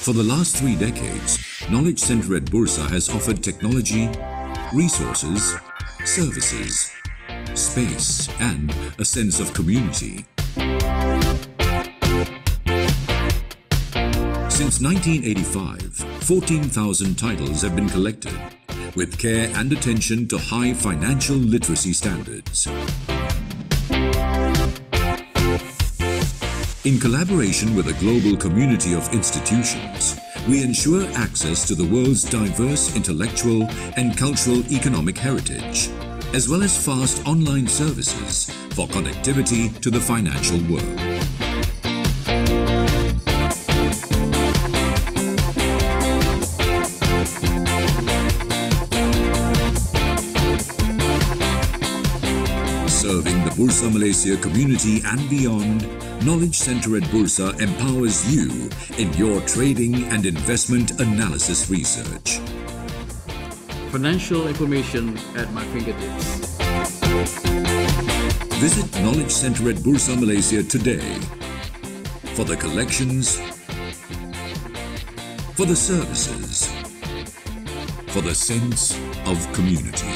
For the last three decades, Knowledge Center at Bursa has offered technology, resources, services, space and a sense of community. Since 1985, 14,000 titles have been collected with care and attention to high financial literacy standards. In collaboration with a global community of institutions, we ensure access to the world's diverse intellectual and cultural economic heritage, as well as fast online services for connectivity to the financial world. serving the Bursa Malaysia community and beyond Knowledge Center at Bursa empowers you in your trading and investment analysis research. Financial information at my fingertips. Visit Knowledge Center at Bursa, Malaysia today for the collections, for the services, for the sense of community.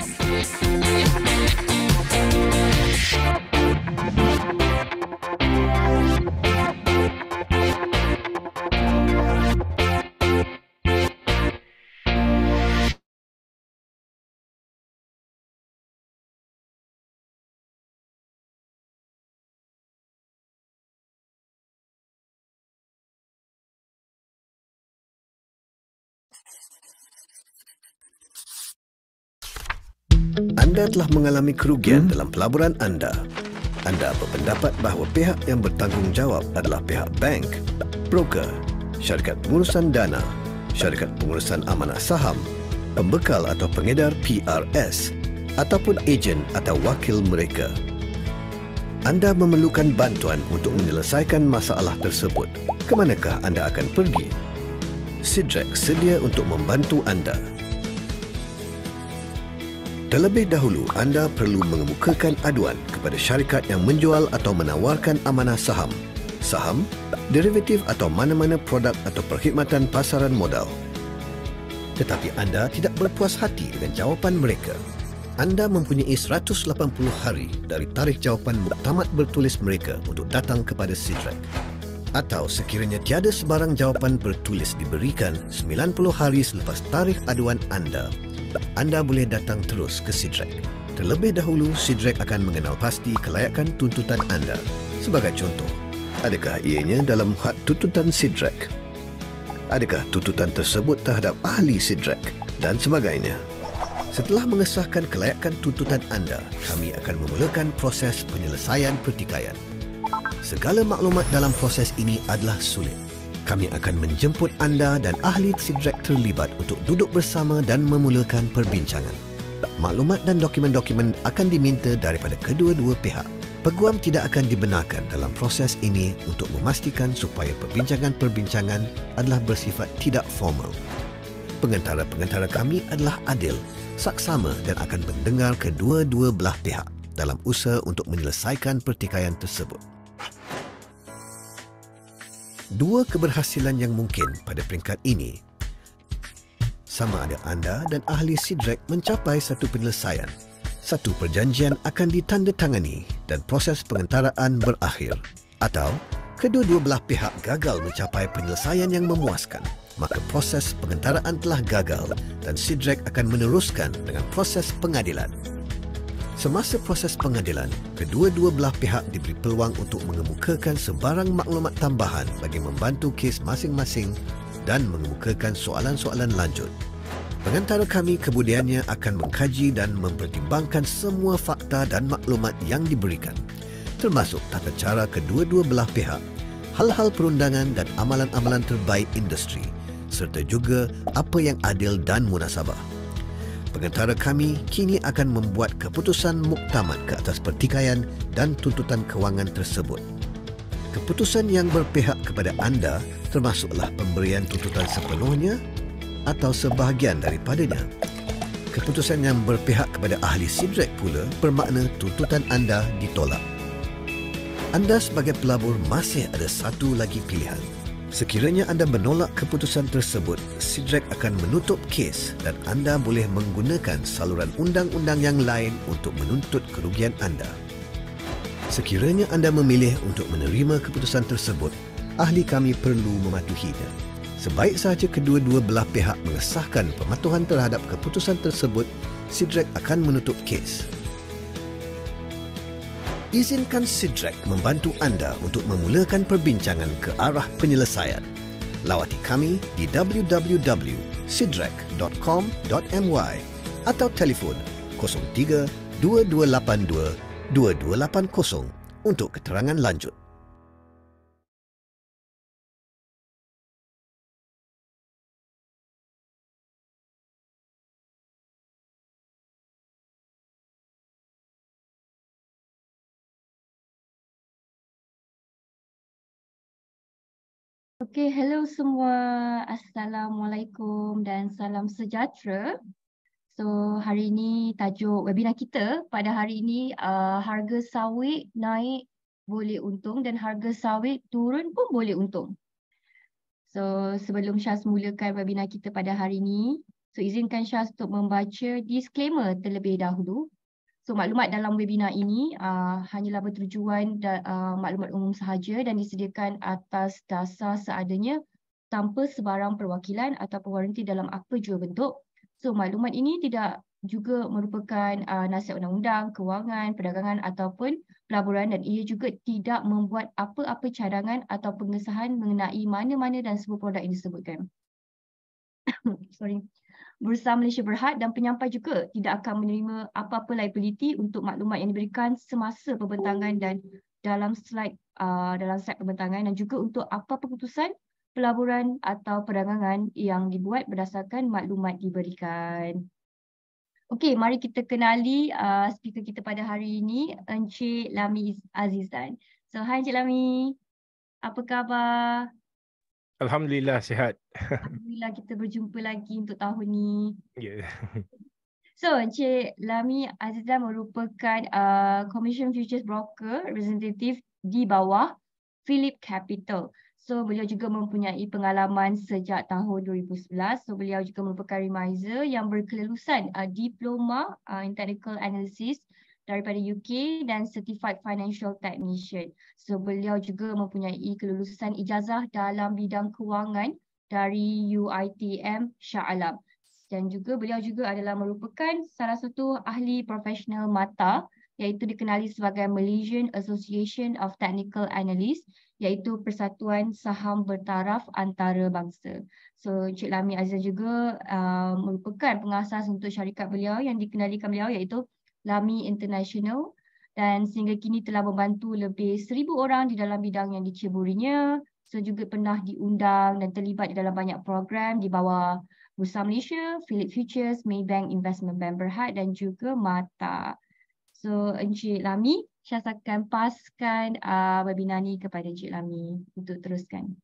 anda telah mengalami kerugian hmm. dalam pelaburan anda, anda berpendapat bahawa pihak yang bertanggungjawab adalah pihak bank, broker, syarikat pengurusan dana, syarikat pengurusan amanah saham, pembekal atau pengedar PRS, ataupun ejen atau wakil mereka. Anda memerlukan bantuan untuk menyelesaikan masalah tersebut. Kemanakah anda akan pergi? Sidrek sedia untuk membantu anda. Terlebih dahulu, anda perlu mengemukakan aduan kepada syarikat yang menjual atau menawarkan amanah saham, saham, derivatif atau mana-mana produk atau perkhidmatan pasaran modal. Tetapi anda tidak berpuas hati dengan jawapan mereka. Anda mempunyai 180 hari dari tarikh jawapan tamat bertulis mereka untuk datang kepada Sidrek. Atau sekiranya tiada sebarang jawapan bertulis diberikan 90 hari selepas tarikh aduan anda anda boleh datang terus ke Sidrek. Terlebih dahulu, Sidrek akan mengenal pasti kelayakan tuntutan anda. Sebagai contoh, adakah ianya dalam hak tuntutan Sidrek? Adakah tuntutan tersebut terhadap ahli Sidrek dan sebagainya? Setelah mengesahkan kelayakan tuntutan anda, kami akan memulakan proses penyelesaian pertikaian. Segala maklumat dalam proses ini adalah sulit kami akan menjemput anda dan ahli sidrek terlibat untuk duduk bersama dan memulakan perbincangan. Maklumat dan dokumen-dokumen akan diminta daripada kedua-dua pihak. Peguam tidak akan dibenarkan dalam proses ini untuk memastikan supaya perbincangan-perbincangan adalah bersifat tidak formal. Pengantara-pengantara kami adalah adil, saksama dan akan mendengar kedua-dua belah pihak dalam usaha untuk menyelesaikan pertikaian tersebut dua keberhasilan yang mungkin pada peringkat ini. Sama ada anda dan ahli Sidrek mencapai satu penyelesaian, satu perjanjian akan ditandatangani dan proses pengentaraan berakhir. Atau, kedua-dua belah pihak gagal mencapai penyelesaian yang memuaskan, maka proses pengentaraan telah gagal dan Sidrek akan meneruskan dengan proses pengadilan. Semasa proses pengadilan, kedua-dua belah pihak diberi peluang untuk mengemukakan sebarang maklumat tambahan bagi membantu kes masing-masing dan mengemukakan soalan-soalan lanjut. Pengantara kami kemudiannya akan mengkaji dan mempertimbangkan semua fakta dan maklumat yang diberikan, termasuk tata cara kedua-dua belah pihak, hal-hal perundangan dan amalan-amalan terbaik industri, serta juga apa yang adil dan munasabah. Pengetara kami kini akan membuat keputusan muktamad ke atas pertikaian dan tuntutan kewangan tersebut. Keputusan yang berpihak kepada anda termasuklah pemberian tuntutan sepenuhnya atau sebahagian daripadanya. Keputusan yang berpihak kepada ahli Sidrek pula bermakna tuntutan anda ditolak. Anda sebagai pelabur masih ada satu lagi pilihan. Sekiranya anda menolak keputusan tersebut, Sidrek akan menutup kes dan anda boleh menggunakan saluran undang-undang yang lain untuk menuntut kerugian anda. Sekiranya anda memilih untuk menerima keputusan tersebut, ahli kami perlu mematuhinya. Sebaik sahaja kedua-dua belah pihak mengesahkan pematuhan terhadap keputusan tersebut, Sidrek akan menutup kes izinkan Sidrek membantu anda untuk memulakan perbincangan ke arah penyelesaian. Lawati kami di www.sidrek.com.my atau telefon 03 2282 2280 untuk keterangan lanjut. Okay, hello semua. Assalamualaikum dan salam sejahtera. So, hari ini tajuk webinar kita pada hari ini uh, harga sawit naik boleh untung dan harga sawit turun pun boleh untung. So, sebelum Syaz mulakan webinar kita pada hari ini, so izinkan Syaz untuk membaca disclaimer terlebih dahulu So maklumat dalam webinar ini uh, hanyalah bertujuan uh, maklumat umum sahaja dan disediakan atas dasar seadanya tanpa sebarang perwakilan atau waranti dalam apa jua bentuk. So maklumat ini tidak juga merupakan uh, nasihat undang-undang, kewangan, perdagangan ataupun pelaburan dan ia juga tidak membuat apa-apa cadangan atau pengesahan mengenai mana-mana dan semua produk yang disebutkan. Sorry. Bursa Malaysia Berhad dan penyampai juga tidak akan menerima apa-apa liability untuk maklumat yang diberikan semasa pembentangan dan dalam slide uh, dalam slide pembentangan dan juga untuk apa keputusan pelaburan atau perdagangan yang dibuat berdasarkan maklumat diberikan. Okey, mari kita kenali uh, speaker kita pada hari ini, Encik Lami Azizan. So, hai Encik Lami. Apa khabar? Alhamdulillah sihat. Alhamdulillah kita berjumpa lagi untuk tahun ni. Ya. Yeah. So Encik Lami azizah merupakan uh, Commission Futures Broker Representative di bawah Philip Capital. So beliau juga mempunyai pengalaman sejak tahun 2011. So beliau juga merupakan remiser yang berkelulusan uh, diploma uh, in technical analysis daripada UK dan Certified Financial Technician. So beliau juga mempunyai kelulusan ijazah dalam bidang kewangan dari UITM Shah Alam. Dan juga beliau juga adalah merupakan salah satu ahli profesional mata iaitu dikenali sebagai Malaysian Association of Technical Analysts iaitu Persatuan Saham Bertaraf Antarabangsa. So Cik Lami Aziz juga uh, merupakan pengasas untuk syarikat beliau yang dikenalikan beliau iaitu Lamy International dan sehingga kini telah membantu lebih seribu orang di dalam bidang yang diceburinya so juga pernah diundang dan terlibat di dalam banyak program di bawah Bursa Malaysia, Philip Futures, Maybank Investment Bank Berhad dan juga Mata. So Encik Lami, saya akan paskan uh, webinar ni kepada Encik Lami untuk teruskan.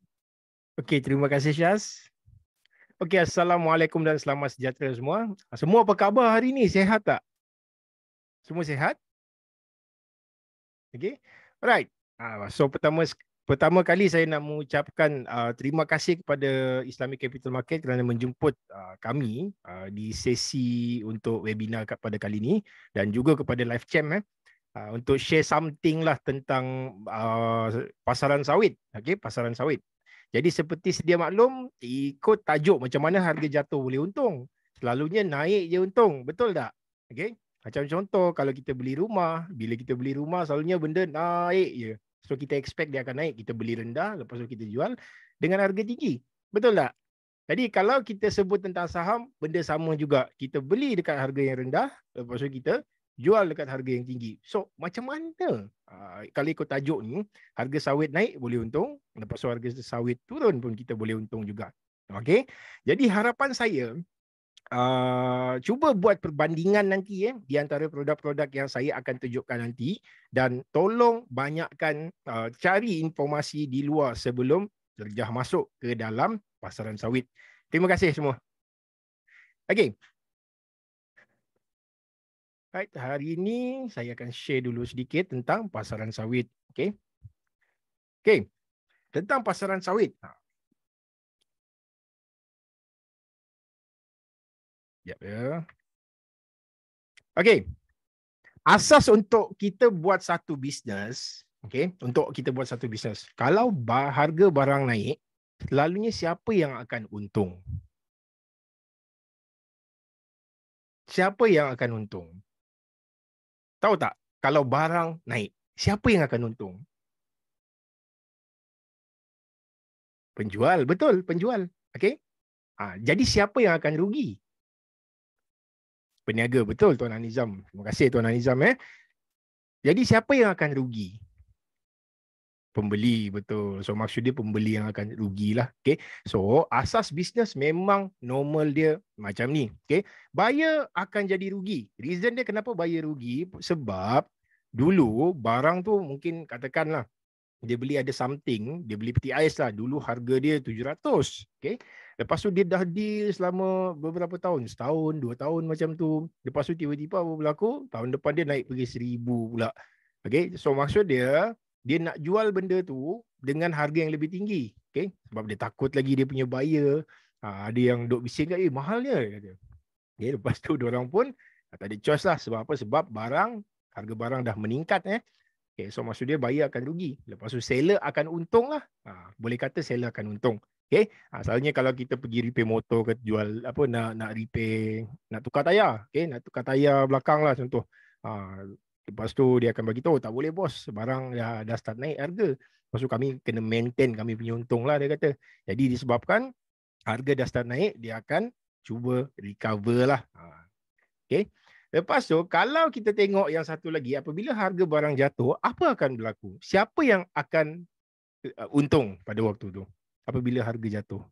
Okey, terima kasih Syaz. Okey, Assalamualaikum dan selamat sejahtera semua. Semua apa khabar hari ni? Sehat tak? Semua sihat? Okay. Alright. Uh, so pertama pertama kali saya nak mengucapkan uh, terima kasih kepada Islamic Capital Market kerana menjemput uh, kami uh, di sesi untuk webinar pada kali ini dan juga kepada Live Champ eh. Uh, untuk share something lah tentang uh, pasaran sawit. Okay, pasaran sawit. Jadi seperti sedia maklum, ikut tajuk macam mana harga jatuh boleh untung. Selalunya naik je untung. Betul tak? Okay. Macam contoh kalau kita beli rumah, bila kita beli rumah selalunya benda naik je. So kita expect dia akan naik, kita beli rendah lepas tu kita jual dengan harga tinggi. Betul tak? Jadi kalau kita sebut tentang saham, benda sama juga. Kita beli dekat harga yang rendah, lepas tu kita jual dekat harga yang tinggi. So macam mana ah, kalau ikut tajuk ni, harga sawit naik boleh untung, lepas tu harga sawit turun pun kita boleh untung juga. Okay? Jadi harapan saya Ah, cuba buat perbandingan nanti eh di antara produk-produk yang saya akan tunjukkan nanti dan tolong banyakkan uh, cari informasi di luar sebelum terjah masuk ke dalam pasaran sawit. Terima kasih semua. Okay. Right, hari ini saya akan share dulu sedikit tentang pasaran sawit. Okay. Okay. Tentang pasaran sawit. Okay. Ha, Sekejap ya. Okay. Asas untuk kita buat satu bisnes, okay, untuk kita buat satu bisnes, kalau harga barang naik, selalunya siapa yang akan untung? Siapa yang akan untung? Tahu tak? Kalau barang naik, siapa yang akan untung? Penjual, betul, penjual. Okay? Ha, jadi siapa yang akan rugi? peniaga betul Tuan Anizam. Terima kasih Tuan Anizam eh. Jadi siapa yang akan rugi? Pembeli betul. So maksud dia pembeli yang akan rugilah. Okay. So asas bisnes memang normal dia macam ni. Okay. Buyer akan jadi rugi. Reason dia kenapa buyer rugi? Sebab dulu barang tu mungkin katakanlah dia beli ada something, dia beli peti ais lah. Dulu harga dia 700. Okay. Lepas tu dia dah di selama beberapa tahun. Setahun, dua tahun macam tu. Lepas tu tiba-tiba apa berlaku? Tahun depan dia naik pergi seribu pula. Okay. So maksud dia, dia nak jual benda tu dengan harga yang lebih tinggi. Okay. Sebab dia takut lagi dia punya buyer. Ha, ada yang dok bising kat, eh mahalnya. Kata. Okay. Lepas tu orang pun tak ada choice lah. Sebab apa? Sebab barang, harga barang dah meningkat. Eh. Okay, so maksud dia buyer akan rugi. Lepas tu seller akan untung lah. Ha, boleh kata seller akan untung. Okay. Ha, asalnya kalau kita pergi repair motor ke jual apa nak nak repair, nak tukar tayar. Okay, nak tukar tayar belakang lah contoh. Ha, lepas tu dia akan bagi tahu oh, tak boleh bos. Barang dah, dah start naik harga. Lepas tu kami kena maintain kami punya untung lah dia kata. Jadi disebabkan harga dah start naik dia akan cuba recover lah. Ha, okay. Lepas tu kalau kita tengok yang satu lagi apabila harga barang jatuh apa akan berlaku? Siapa yang akan eh, untung pada waktu tu? Apabila harga jatuh.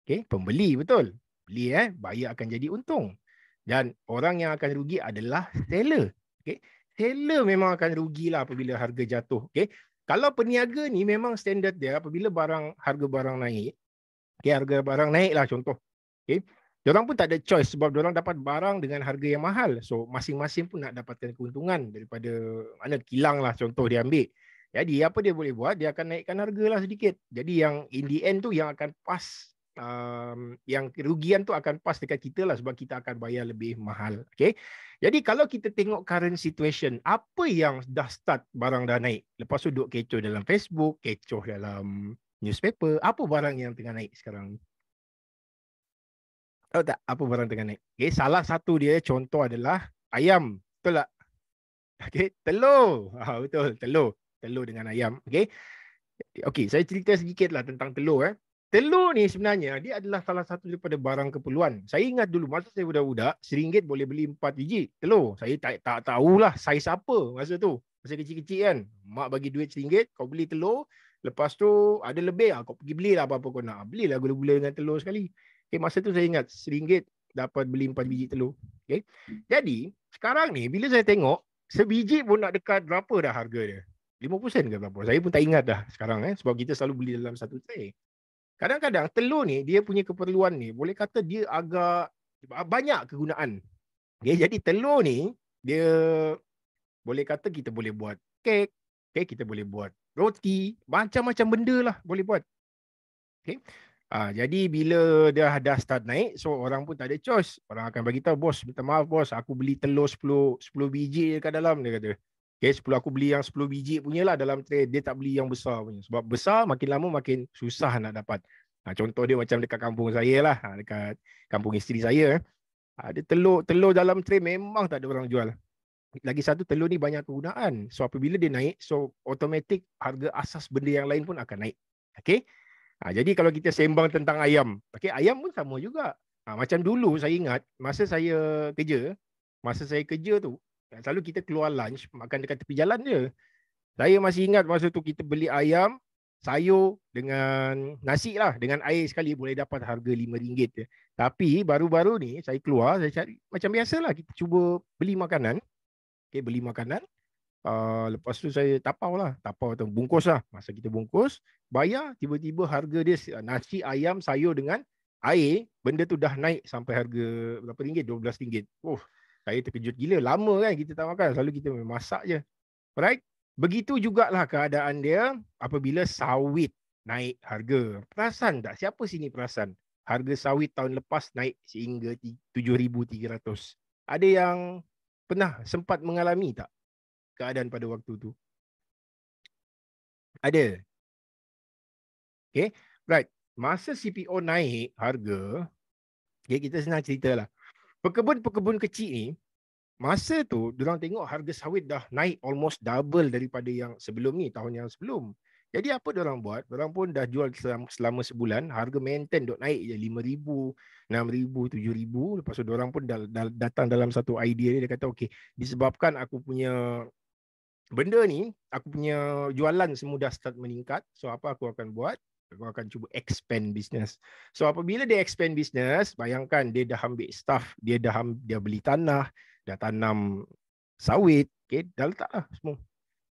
okay, pembeli betul. Beli eh, buyer akan jadi untung. Dan orang yang akan rugi adalah seller. okay, Seller memang akan rugilah apabila harga jatuh. Okay, Kalau peniaga ni memang standard dia apabila barang harga barang naik. okay, harga barang naiklah contoh. okay. Diorang pun tak ada choice sebab diorang dapat barang dengan harga yang mahal. So masing-masing pun nak dapatkan keuntungan daripada mana kilang lah contoh dia ambil. Jadi apa dia boleh buat? Dia akan naikkan harga lah sedikit. Jadi yang in the end tu yang akan pas um, yang kerugian tu akan pas dekat kita lah sebab kita akan bayar lebih mahal. Okay? Jadi kalau kita tengok current situation, apa yang dah start barang dah naik? Lepas tu duk kecoh dalam Facebook, kecoh dalam newspaper, apa barang yang tengah naik sekarang ni? tahu tak apa barang tengah naik? Okay, salah satu dia contoh adalah ayam. Betul tak? Okay, telur. Ah, betul, telur. Telur dengan ayam. Okay. Okay, saya cerita sedikit lah tentang telur. Eh. Telur ni sebenarnya dia adalah salah satu daripada barang keperluan. Saya ingat dulu masa saya budak-budak, seringgit boleh beli empat biji telur. Saya tak, tak tahulah saiz apa masa tu. Masa kecil-kecil kan. Mak bagi duit seringgit, kau beli telur. Lepas tu ada lebih lah. Kau pergi belilah apa-apa kau nak. Belilah gula-gula dengan telur sekali. Okay, masa tu saya ingat RM1 dapat beli 4 biji telur. Okay. Jadi sekarang ni bila saya tengok sebiji pun nak dekat berapa dah harga dia? 50 sen ke berapa? Saya pun tak ingat dah sekarang eh, sebab kita selalu beli dalam satu tray. Kadang-kadang telur ni dia punya keperluan ni boleh kata dia agak banyak kegunaan. Okay, jadi telur ni dia boleh kata kita boleh buat kek, okay, kita boleh buat roti, macam-macam benda lah boleh buat. Okay. Ah, jadi bila dia dah start naik, so orang pun tak ada choice. Orang akan bagi tahu bos, minta maaf bos, aku beli telur 10 10 biji je kat dalam dia kata. Okay, 10 aku beli yang 10 biji punyalah dalam tray, dia tak beli yang besar punya. Sebab besar makin lama makin susah nak dapat. Ah, contoh dia macam dekat kampung saya lah, ha, dekat kampung isteri saya. Ada eh. telur telur dalam tray memang tak ada orang jual. Lagi satu telur ni banyak kegunaan. So apabila dia naik, so automatic harga asas benda yang lain pun akan naik. Okay? Ha, jadi kalau kita sembang tentang ayam, okay, ayam pun sama juga. Ha, macam dulu saya ingat, masa saya kerja, masa saya kerja tu, ya, selalu kita keluar lunch, makan dekat tepi jalan je. Saya masih ingat masa tu kita beli ayam, sayur dengan nasi lah, dengan air sekali boleh dapat harga RM5. Tapi baru-baru ni saya keluar, saya cari, macam biasalah kita cuba beli makanan. Okay, beli makanan uh, lepas tu saya tapau lah. Tapau atau bungkus lah. Masa kita bungkus, bayar tiba-tiba harga dia nasi, ayam, sayur dengan air, benda tu dah naik sampai harga berapa ringgit? RM12. Oh, saya terkejut gila. Lama kan kita tak makan. Selalu kita masak je. Right? Begitu jugalah keadaan dia apabila sawit naik harga. Perasan tak? Siapa sini perasan? Harga sawit tahun lepas naik sehingga RM7,300. Ada yang pernah sempat mengalami tak? keadaan pada waktu tu. Ada. Okay. Right. Masa CPO naik harga, okay, kita senang cerita lah Pekebun-pekebun kecil ni, masa tu, diorang tengok harga sawit dah naik almost double daripada yang sebelum ni, tahun yang sebelum. Jadi apa diorang buat? Diorang pun dah jual selama, selama sebulan, harga maintain dok naik je, RM5,000, RM6,000, RM7,000. Lepas tu diorang pun dah, dah, datang dalam satu idea ni, dia kata, okay, disebabkan aku punya benda ni aku punya jualan semua dah start meningkat so apa aku akan buat aku akan cuba expand business so apabila dia expand business bayangkan dia dah ambil staff dia dah dia beli tanah dah tanam sawit okey dah letaklah semua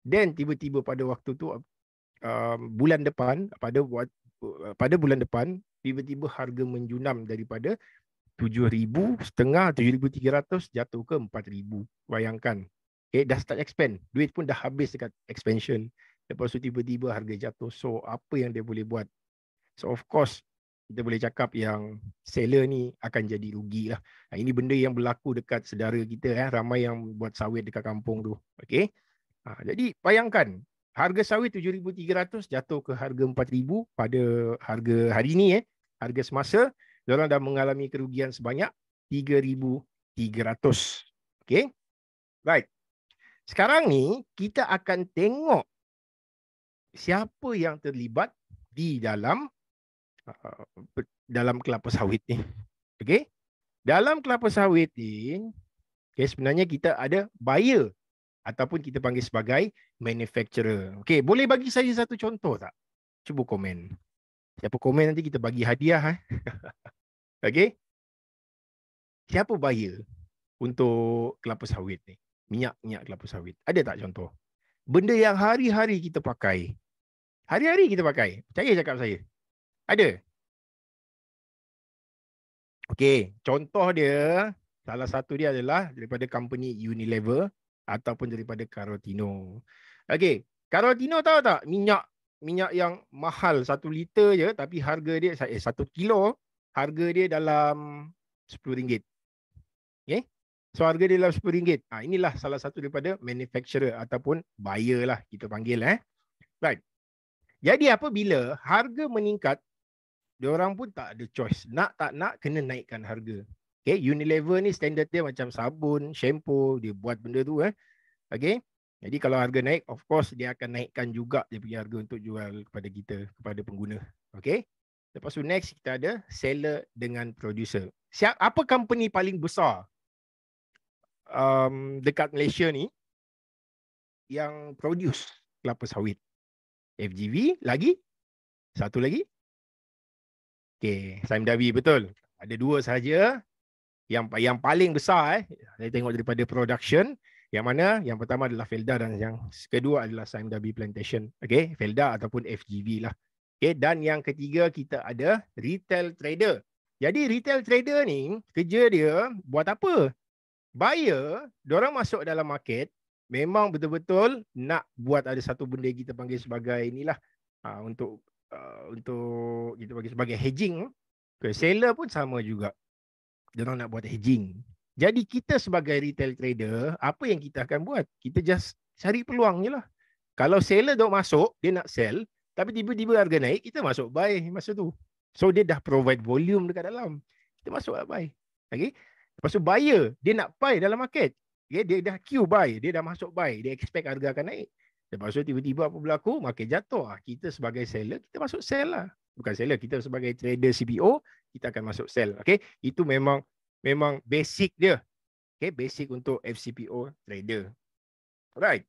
then tiba-tiba pada waktu tu uh, bulan depan pada buat pada bulan depan tiba-tiba harga menjunam daripada 7000 setengah 7300 jatuh ke 4000 bayangkan Okay, eh, dah start expand. Duit pun dah habis dekat expansion. Lepas tu tiba-tiba harga jatuh. So, apa yang dia boleh buat? So, of course, kita boleh cakap yang seller ni akan jadi rugi lah. Nah, ini benda yang berlaku dekat saudara kita. Eh. Ramai yang buat sawit dekat kampung tu. Okay? Ha, jadi, bayangkan. Harga sawit 7300 jatuh ke harga 4000 pada harga hari ini. Eh. Harga semasa. Mereka dah mengalami kerugian sebanyak 3300. Okay? Right. Sekarang ni kita akan tengok siapa yang terlibat di dalam uh, dalam kelapa sawit ni. Okey. Dalam kelapa sawit ni, okay, sebenarnya kita ada buyer ataupun kita panggil sebagai manufacturer. Okey, boleh bagi saya satu contoh tak? Cuba komen. Siapa komen nanti kita bagi hadiah eh. Okey. Siapa buyer untuk kelapa sawit ni? minyak-minyak kelapa sawit. Ada tak contoh? Benda yang hari-hari kita pakai. Hari-hari kita pakai. Percaya cakap saya. Ada. Okey, contoh dia salah satu dia adalah daripada company Unilever ataupun daripada Carotino. Okey, Carotino tahu tak minyak minyak yang mahal satu liter je tapi harga dia eh, satu kilo harga dia dalam RM10. Okey, So harga dia dalam RM10. Ha, ah, inilah salah satu daripada manufacturer ataupun buyer lah kita panggil. Eh. Right. Jadi apabila harga meningkat, dia orang pun tak ada choice. Nak tak nak kena naikkan harga. Okay. Unilever ni standard dia macam sabun, shampoo, dia buat benda tu. Eh. Okay. Jadi kalau harga naik, of course dia akan naikkan juga dia punya harga untuk jual kepada kita, kepada pengguna. Okay. Lepas tu next kita ada seller dengan producer. Siap, apa company paling besar um, dekat Malaysia ni yang produce kelapa sawit. FGV lagi? Satu lagi? Okay, Saim Davi betul. Ada dua sahaja yang yang paling besar eh. Saya tengok daripada production. Yang mana yang pertama adalah Felda dan yang kedua adalah Saim Davi Plantation. Okay, Felda ataupun FGV lah. Okay, dan yang ketiga kita ada retail trader. Jadi retail trader ni kerja dia buat apa? buyer orang masuk dalam market memang betul-betul nak buat ada satu benda kita panggil sebagai inilah uh, untuk uh, untuk kita panggil sebagai hedging okay, seller pun sama juga diorang nak buat hedging jadi kita sebagai retail trader apa yang kita akan buat kita just cari peluang je lah. Kalau seller dah masuk, dia nak sell, tapi tiba-tiba harga naik, kita masuk buy masa tu. So dia dah provide volume dekat dalam. Kita masuklah buy. Okay? Lepas tu buyer dia nak buy dalam market. Okay, dia dah queue buy, dia dah masuk buy, dia expect harga akan naik. Lepas tu tiba-tiba apa berlaku? Market jatuh. Ah, kita sebagai seller, kita masuk sell lah. Bukan seller, kita sebagai trader CBO, kita akan masuk sell. Okay? Itu memang memang basic dia. Okay, basic untuk FCPO trader. Alright.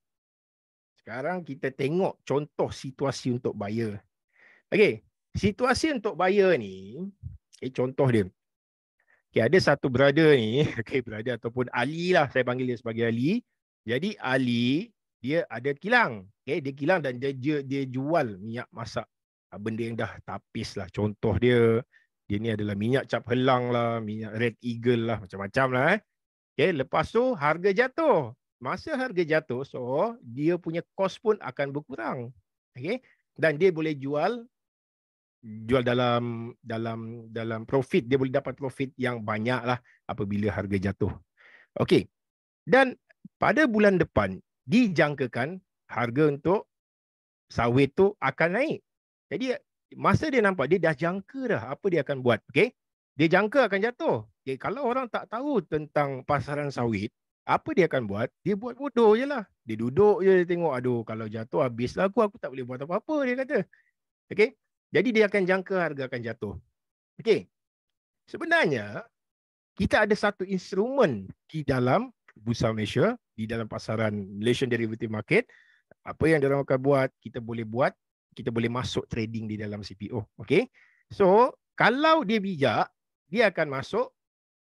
Sekarang kita tengok contoh situasi untuk buyer. Okay. Situasi untuk buyer ni, okay, contoh dia. Okay, ada satu brother ni, okay, brother ataupun Ali lah saya panggil dia sebagai Ali. Jadi Ali, dia ada kilang. Okay, dia kilang dan dia, dia, dia jual minyak masak. Ah, benda yang dah tapis lah. Contoh dia, dia ni adalah minyak cap helang lah, minyak red eagle lah, macam-macam lah. Eh. Okay, lepas tu harga jatuh. Masa harga jatuh, so dia punya kos pun akan berkurang. Okay, dan dia boleh jual jual dalam dalam dalam profit dia boleh dapat profit yang banyak lah apabila harga jatuh. Okey. Dan pada bulan depan dijangkakan harga untuk sawit tu akan naik. Jadi masa dia nampak dia dah jangka dah apa dia akan buat. Okey. Dia jangka akan jatuh. Okay. Kalau orang tak tahu tentang pasaran sawit, apa dia akan buat? Dia buat bodoh je lah. Dia duduk je, dia tengok, aduh kalau jatuh habislah aku, aku tak boleh buat apa-apa, dia kata. Okey. Jadi dia akan jangka harga akan jatuh. Okey. Sebenarnya kita ada satu instrumen di dalam Bursa Malaysia, di dalam pasaran Malaysian Derivative Market. Apa yang dia akan buat, kita boleh buat, kita boleh masuk trading di dalam CPO. Okey. So, kalau dia bijak, dia akan masuk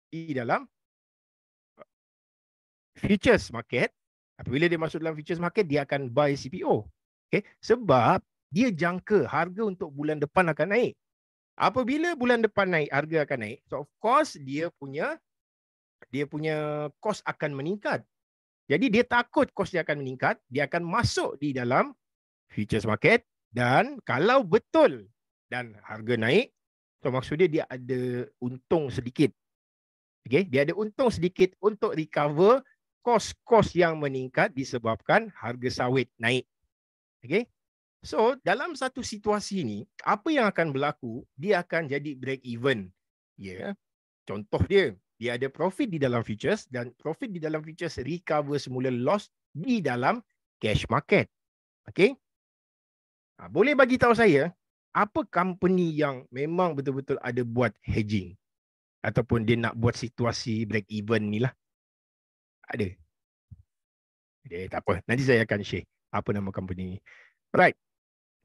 di dalam futures market. Apabila dia masuk dalam futures market, dia akan buy CPO. Okey. Sebab dia jangka harga untuk bulan depan akan naik. Apabila bulan depan naik, harga akan naik. So of course dia punya dia punya kos akan meningkat. Jadi dia takut kos dia akan meningkat, dia akan masuk di dalam futures market dan kalau betul dan harga naik, so maksudnya dia ada untung sedikit. Okay? Dia ada untung sedikit untuk recover kos-kos yang meningkat disebabkan harga sawit naik. Okay? So dalam satu situasi ni, apa yang akan berlaku, dia akan jadi break even. Ya. Yeah. Contoh dia, dia ada profit di dalam futures dan profit di dalam futures recover semula loss di dalam cash market. Okay. Ha, boleh bagi tahu saya, apa company yang memang betul-betul ada buat hedging? Ataupun dia nak buat situasi break even ni lah. Ada. Eh, tak apa. Nanti saya akan share apa nama company ni. Alright.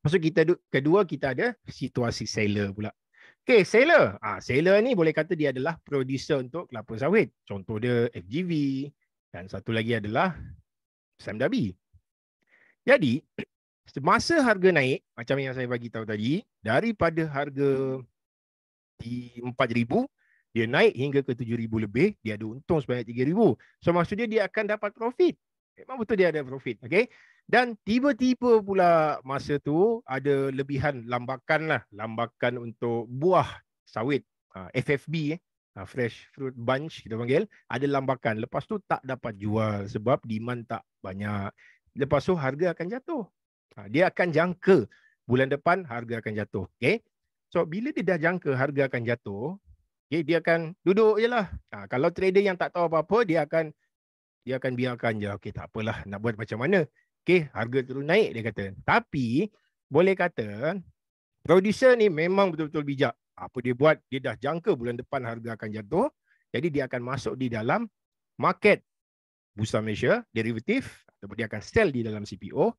Maksud kita kedua kita ada situasi seller pula. Okay, seller. Ah, ha, seller ni boleh kata dia adalah producer untuk kelapa sawit. Contoh dia FGV dan satu lagi adalah Sam Dabi. Jadi, semasa harga naik macam yang saya bagi tahu tadi, daripada harga di 4000 dia naik hingga ke 7000 lebih, dia ada untung sebanyak 3000. So Maksudnya dia akan dapat profit. Memang betul dia ada profit. Okay? Dan tiba-tiba pula masa tu ada lebihan lambakan lah. Lambakan untuk buah sawit. Ha, FFB. Eh. Ha, Fresh Fruit Bunch kita panggil. Ada lambakan. Lepas tu tak dapat jual sebab demand tak banyak. Lepas tu harga akan jatuh. Ha, dia akan jangka bulan depan harga akan jatuh. Okay? So bila dia dah jangka harga akan jatuh, okay, dia akan duduk je lah. Kalau trader yang tak tahu apa-apa, dia akan dia akan biarkan je. Okey, tak apalah. Nak buat macam mana? Okey, harga terus naik dia kata. Tapi boleh kata producer ni memang betul-betul bijak. Apa dia buat? Dia dah jangka bulan depan harga akan jatuh. Jadi dia akan masuk di dalam market Bursa Malaysia, derivatif ataupun dia akan sell di dalam CPO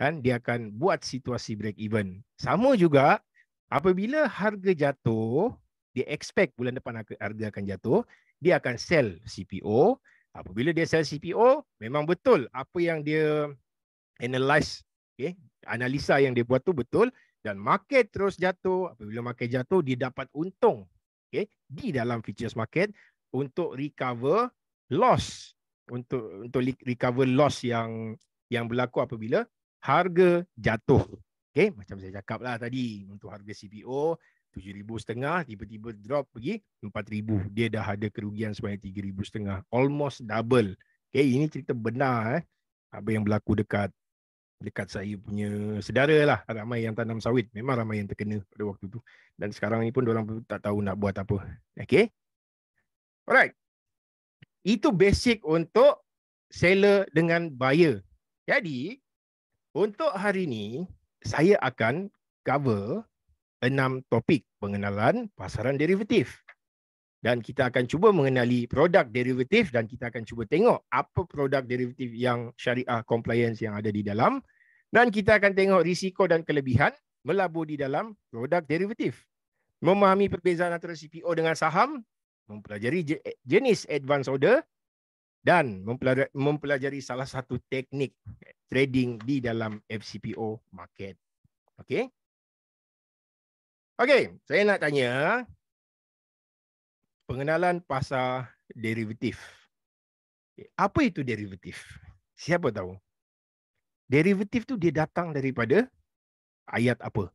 dan dia akan buat situasi break even. Sama juga apabila harga jatuh, dia expect bulan depan harga akan jatuh, dia akan sell CPO Apabila dia sell CPO, memang betul apa yang dia analyse, okay, analisa yang dia buat tu betul dan market terus jatuh. Apabila market jatuh, dia dapat untung okay, di dalam futures market untuk recover loss untuk untuk recover loss yang yang berlaku apabila harga jatuh. Okay, macam saya cakap lah tadi untuk harga CPO 7,000 setengah tiba-tiba drop pergi 4,000 dia dah ada kerugian sebanyak 3,000 setengah almost double okay, ini cerita benar eh. apa yang berlaku dekat dekat saya punya sedara lah ramai yang tanam sawit memang ramai yang terkena pada waktu tu dan sekarang ni pun orang tak tahu nak buat apa okay alright itu basic untuk seller dengan buyer jadi untuk hari ni saya akan cover enam topik pengenalan pasaran derivatif. Dan kita akan cuba mengenali produk derivatif dan kita akan cuba tengok apa produk derivatif yang syariah compliance yang ada di dalam. Dan kita akan tengok risiko dan kelebihan melabur di dalam produk derivatif. Memahami perbezaan antara CPO dengan saham, mempelajari jenis advance order dan mempelajari salah satu teknik trading di dalam FCPO market. okay? Okey, saya nak tanya pengenalan pasal derivatif. Apa itu derivatif? Siapa tahu? Derivatif tu dia datang daripada ayat apa?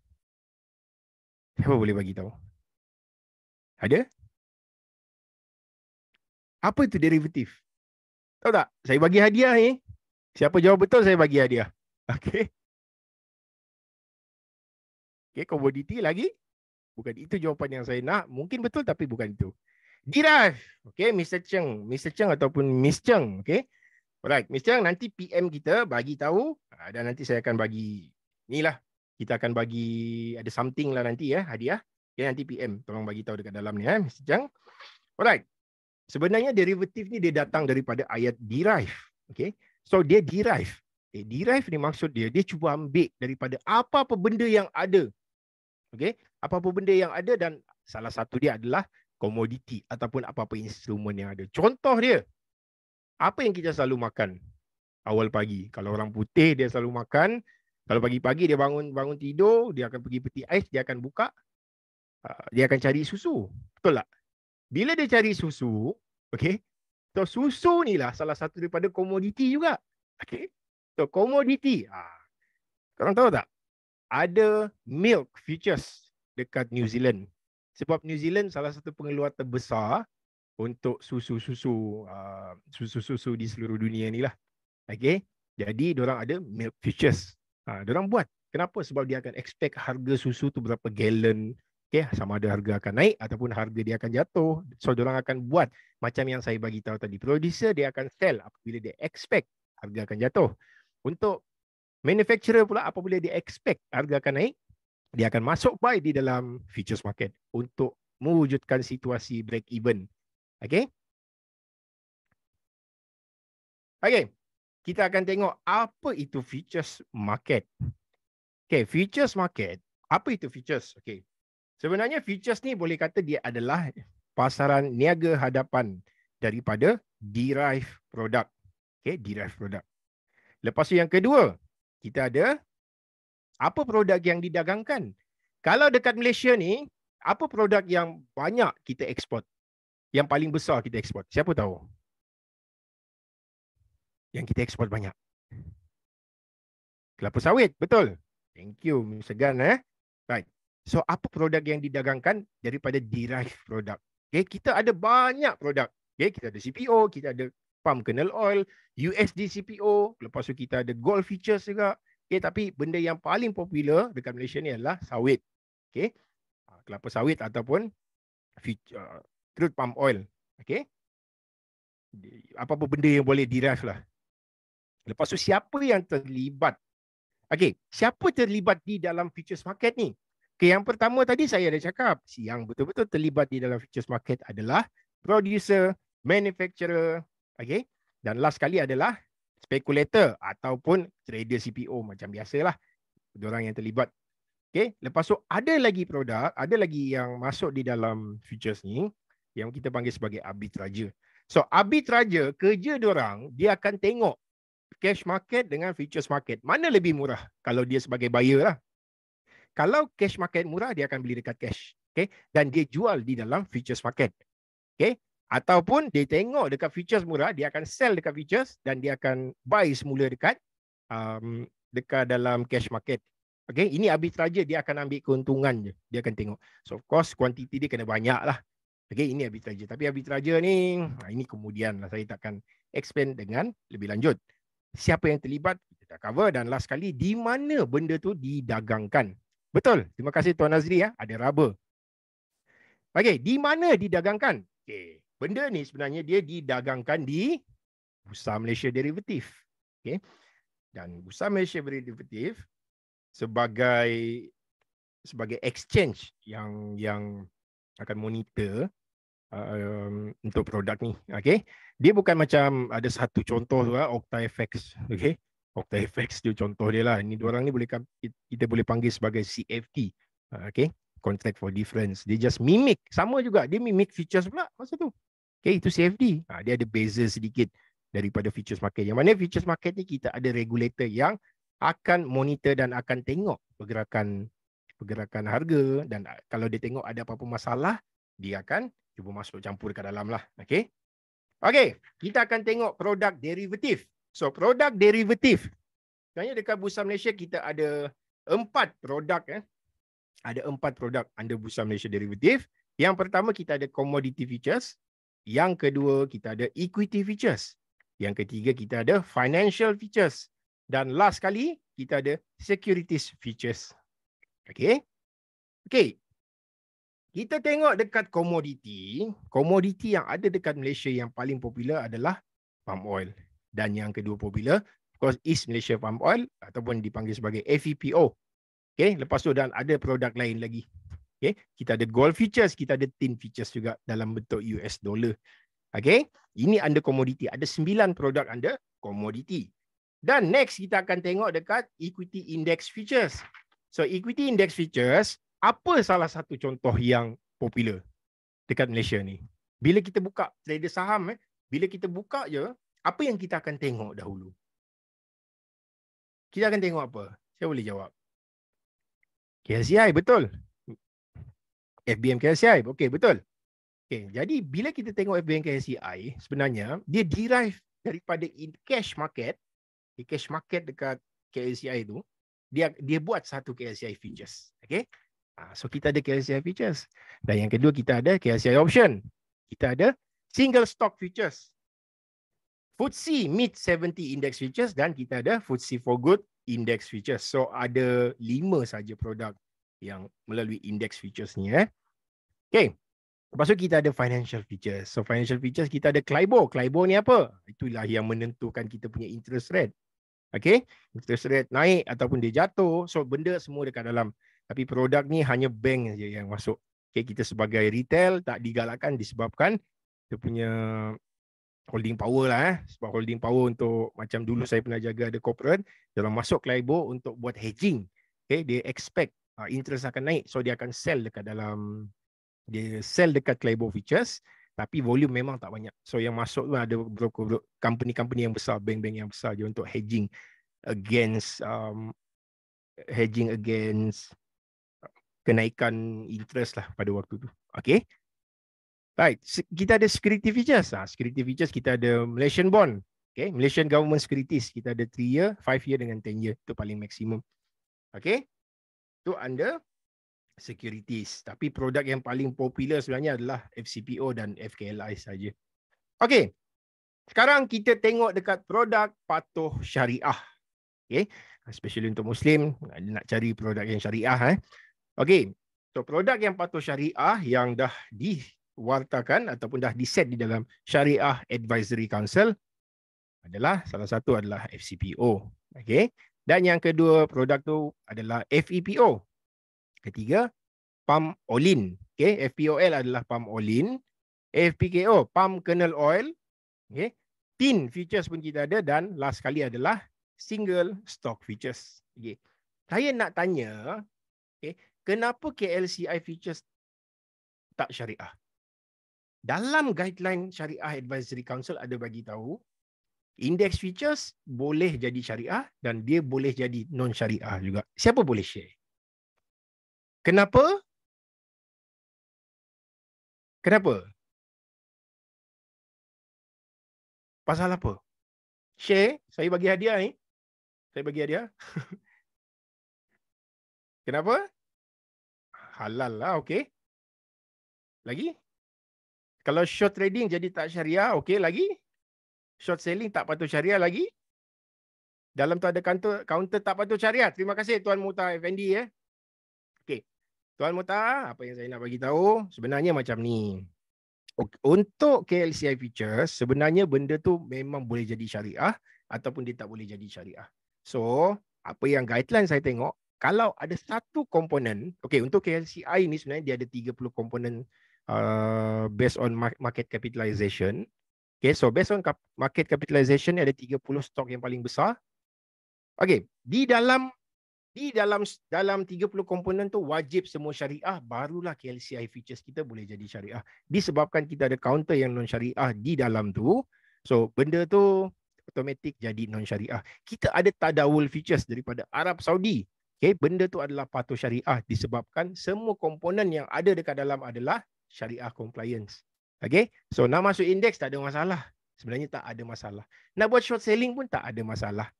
Siapa boleh bagi tahu? Ada? Apa itu derivatif? Tahu tak? Saya bagi hadiah ni. Siapa jawab betul saya bagi hadiah. Okey. Okey, komoditi lagi. Bukan itu jawapan yang saya nak. Mungkin betul tapi bukan itu. Diraj. Okay, Mr. Cheng. Mr. Cheng ataupun Miss Cheng. Okay. Alright, Miss Cheng nanti PM kita bagi tahu. Ah, dan nanti saya akan bagi. Inilah. Kita akan bagi ada something lah nanti ya. Hadiah. Okay, nanti PM. Tolong bagi tahu dekat dalam ni. ya, Mr. Cheng. Alright. Sebenarnya derivatif ni dia datang daripada ayat derive. Okay. So dia derive. Eh, derive ni maksud dia. Dia cuba ambil daripada apa-apa benda yang ada. Okey, apa-apa benda yang ada dan salah satu dia adalah komoditi ataupun apa-apa instrumen yang ada. Contoh dia, apa yang kita selalu makan awal pagi? Kalau orang putih dia selalu makan, kalau pagi-pagi dia bangun bangun tidur, dia akan pergi peti ais, dia akan buka, uh, dia akan cari susu. Betul tak? Bila dia cari susu, okey, so susu ni lah salah satu daripada komoditi juga. Okey, so komoditi. Ha. Korang tahu tak? ada milk futures dekat New Zealand. Sebab New Zealand salah satu pengeluar terbesar untuk susu-susu uh, susu-susu di seluruh dunia ni lah. Okay. Jadi orang ada milk futures. Ha, uh, orang buat. Kenapa? Sebab dia akan expect harga susu tu berapa gallon. Okay. Sama ada harga akan naik ataupun harga dia akan jatuh. So orang akan buat macam yang saya bagi tahu tadi. Producer dia akan sell apabila dia expect harga akan jatuh. Untuk Manufacturer pula apabila dia expect harga akan naik, dia akan masuk buy di dalam futures market untuk mewujudkan situasi break even. Okay? Okay, kita akan tengok apa itu futures market. Okay, futures market. Apa itu futures? Okay. Sebenarnya futures ni boleh kata dia adalah pasaran niaga hadapan daripada derived product. Okay, derived product. Lepas tu yang kedua, kita ada apa produk yang didagangkan. Kalau dekat Malaysia ni, apa produk yang banyak kita ekspor? Yang paling besar kita ekspor. Siapa tahu? Yang kita ekspor banyak. Kelapa sawit, betul. Thank you, Mr. Segan. Eh? Right. So, apa produk yang didagangkan daripada derived produk? Okay, kita ada banyak produk. Okay, kita ada CPO, kita ada pump kernel oil, USD CPO, lepas tu kita ada gold features juga. Okay, tapi benda yang paling popular dekat Malaysia ni adalah sawit. Okay. Ah, kelapa sawit ataupun future, ah, crude palm oil. Okay. Apa apa benda yang boleh derive lah. Lepas tu siapa yang terlibat? Okay. Siapa terlibat di dalam futures market ni? Okay, yang pertama tadi saya dah cakap. Yang betul-betul terlibat di dalam futures market adalah producer, manufacturer, Okay. Dan last sekali adalah spekulator ataupun trader CPO macam biasalah. Orang yang terlibat. Okay. Lepas tu ada lagi produk, ada lagi yang masuk di dalam futures ni yang kita panggil sebagai arbitrage. So arbitrage kerja orang dia akan tengok cash market dengan futures market. Mana lebih murah kalau dia sebagai buyer lah. Kalau cash market murah, dia akan beli dekat cash. Okay? Dan dia jual di dalam futures market. Okay? ataupun dia tengok dekat features murah dia akan sell dekat features dan dia akan buy semula dekat um, dekat dalam cash market okey ini arbitrage dia akan ambil keuntungan je dia akan tengok so of course quantity dia kena banyak lah okey ini arbitrage tapi arbitrage ni ha, ini kemudian lah saya takkan expand dengan lebih lanjut siapa yang terlibat kita cover dan last kali di mana benda tu didagangkan betul terima kasih tuan Nazri ya ada raba okey di mana didagangkan okey benda ni sebenarnya dia didagangkan di Bursa Malaysia Derivatif, Okay. Dan Bursa Malaysia Derivatif sebagai sebagai exchange yang yang akan monitor um, untuk produk ni. Okay. Dia bukan macam ada satu contoh tu lah, OctaFX, Okay. OctaFX tu contoh dia lah. Ini dua orang ni boleh kita boleh panggil sebagai CFT, ah, Okay. Contract for difference. Dia just mimic. Sama juga. Dia mimic features pula masa tu. Okay, itu CFD. Ha, dia ada beza sedikit daripada futures market. Yang mana futures market ni kita ada regulator yang akan monitor dan akan tengok pergerakan pergerakan harga dan ah, kalau dia tengok ada apa-apa masalah, dia akan cuba masuk campur ke dalam lah. Okay. Okay, kita akan tengok produk derivatif. So, produk derivatif. Sebenarnya dekat Bursa Malaysia kita ada empat produk. Eh. Ada empat produk under Bursa Malaysia derivatif. Yang pertama kita ada commodity futures. Yang kedua, kita ada equity features. Yang ketiga, kita ada financial features. Dan last kali, kita ada securities features. Okay. Okay. Kita tengok dekat komoditi. Komoditi yang ada dekat Malaysia yang paling popular adalah palm oil. Dan yang kedua popular, of course, is Malaysia palm oil ataupun dipanggil sebagai FEPO. Okay. Lepas tu dan ada produk lain lagi. Okay. Kita ada gold futures, kita ada tin futures juga dalam bentuk US dollar. Okay. Ini under commodity. Ada sembilan produk under commodity. Dan next kita akan tengok dekat equity index futures. So equity index futures, apa salah satu contoh yang popular dekat Malaysia ni? Bila kita buka trader saham, eh, bila kita buka je, apa yang kita akan tengok dahulu? Kita akan tengok apa? Saya boleh jawab. KSCI, betul. FBM KSCI. Okey, betul. Okey, jadi bila kita tengok FBM KSCI, sebenarnya dia derive daripada in cash market, in cash market dekat KSCI tu, dia dia buat satu KSCI features. Okey. Ah, so kita ada KSCI features. Dan yang kedua kita ada KSCI option. Kita ada single stock features. FTSE mid 70 index futures dan kita ada FTSE for good index futures. So ada lima saja produk yang melalui index features ni eh. Okay. Lepas tu kita ada financial features. So financial features kita ada Clibor. Clibor ni apa? Itulah yang menentukan kita punya interest rate. Okay. Interest rate naik ataupun dia jatuh. So benda semua dekat dalam. Tapi produk ni hanya bank je yang masuk. Okay. Kita sebagai retail tak digalakkan disebabkan kita punya holding power lah. Eh. Sebab holding power untuk macam dulu saya pernah jaga ada corporate. Dalam masuk Clibor untuk buat hedging. Okay. Dia expect ah, interest akan naik. So dia akan sell dekat dalam dia sell dekat Claybo Features tapi volume memang tak banyak. So yang masuk tu ada broker-broker company-company yang besar, bank-bank yang besar je untuk hedging against um, hedging against kenaikan interest lah pada waktu tu. Okay. baik Kita ada security features. Ah, security features kita ada Malaysian bond. Okay. Malaysian government securities. Kita ada 3 year, 5 year dengan 10 year. tu paling maksimum. Okay. tu under securities. Tapi produk yang paling popular sebenarnya adalah FCPO dan FKLI saja. Okey. Sekarang kita tengok dekat produk patuh syariah. Okey. Especially untuk Muslim nak cari produk yang syariah eh. Okey. So produk yang patuh syariah yang dah diwartakan ataupun dah diset di dalam Syariah Advisory Council adalah salah satu adalah FCPO. okay, Dan yang kedua produk tu adalah FEPO Ketiga, pump olin. Okay, FPOL adalah pump olin. FPKO, pump kernel oil. Okay. Tin features pun kita ada dan last sekali adalah single stock features. Okay. Saya nak tanya, okay, kenapa KLCI features tak syariah? Dalam guideline syariah advisory council ada bagi tahu, index features boleh jadi syariah dan dia boleh jadi non syariah juga. Siapa boleh share? Kenapa? Kenapa? Pasal apa? Share, saya bagi hadiah ni. Eh. Saya bagi hadiah. Kenapa? Halal lah, okay. Lagi? Kalau short trading jadi tak syariah, okay lagi? Short selling tak patut syariah lagi? Dalam tu ada counter, counter tak patut syariah. Terima kasih Tuan Muta Effendi. Eh. Ya. Okay. Tuan Mota, apa yang saya nak bagi tahu sebenarnya macam ni. Untuk KLCI Features, sebenarnya benda tu memang boleh jadi syariah ataupun dia tak boleh jadi syariah. So, apa yang guideline saya tengok, kalau ada satu komponen, okay, untuk KLCI ni sebenarnya dia ada 30 komponen uh, based on market capitalization. Okay, so based on market capitalization, ada 30 stok yang paling besar. Okay, di dalam di dalam dalam 30 komponen tu wajib semua syariah barulah KLCI features kita boleh jadi syariah. Disebabkan kita ada counter yang non syariah di dalam tu. So benda tu otomatik jadi non syariah. Kita ada tadawul features daripada Arab Saudi. Okay, benda tu adalah patuh syariah disebabkan semua komponen yang ada dekat dalam adalah syariah compliance. Okay, so nak masuk indeks tak ada masalah. Sebenarnya tak ada masalah. Nak buat short selling pun tak ada masalah.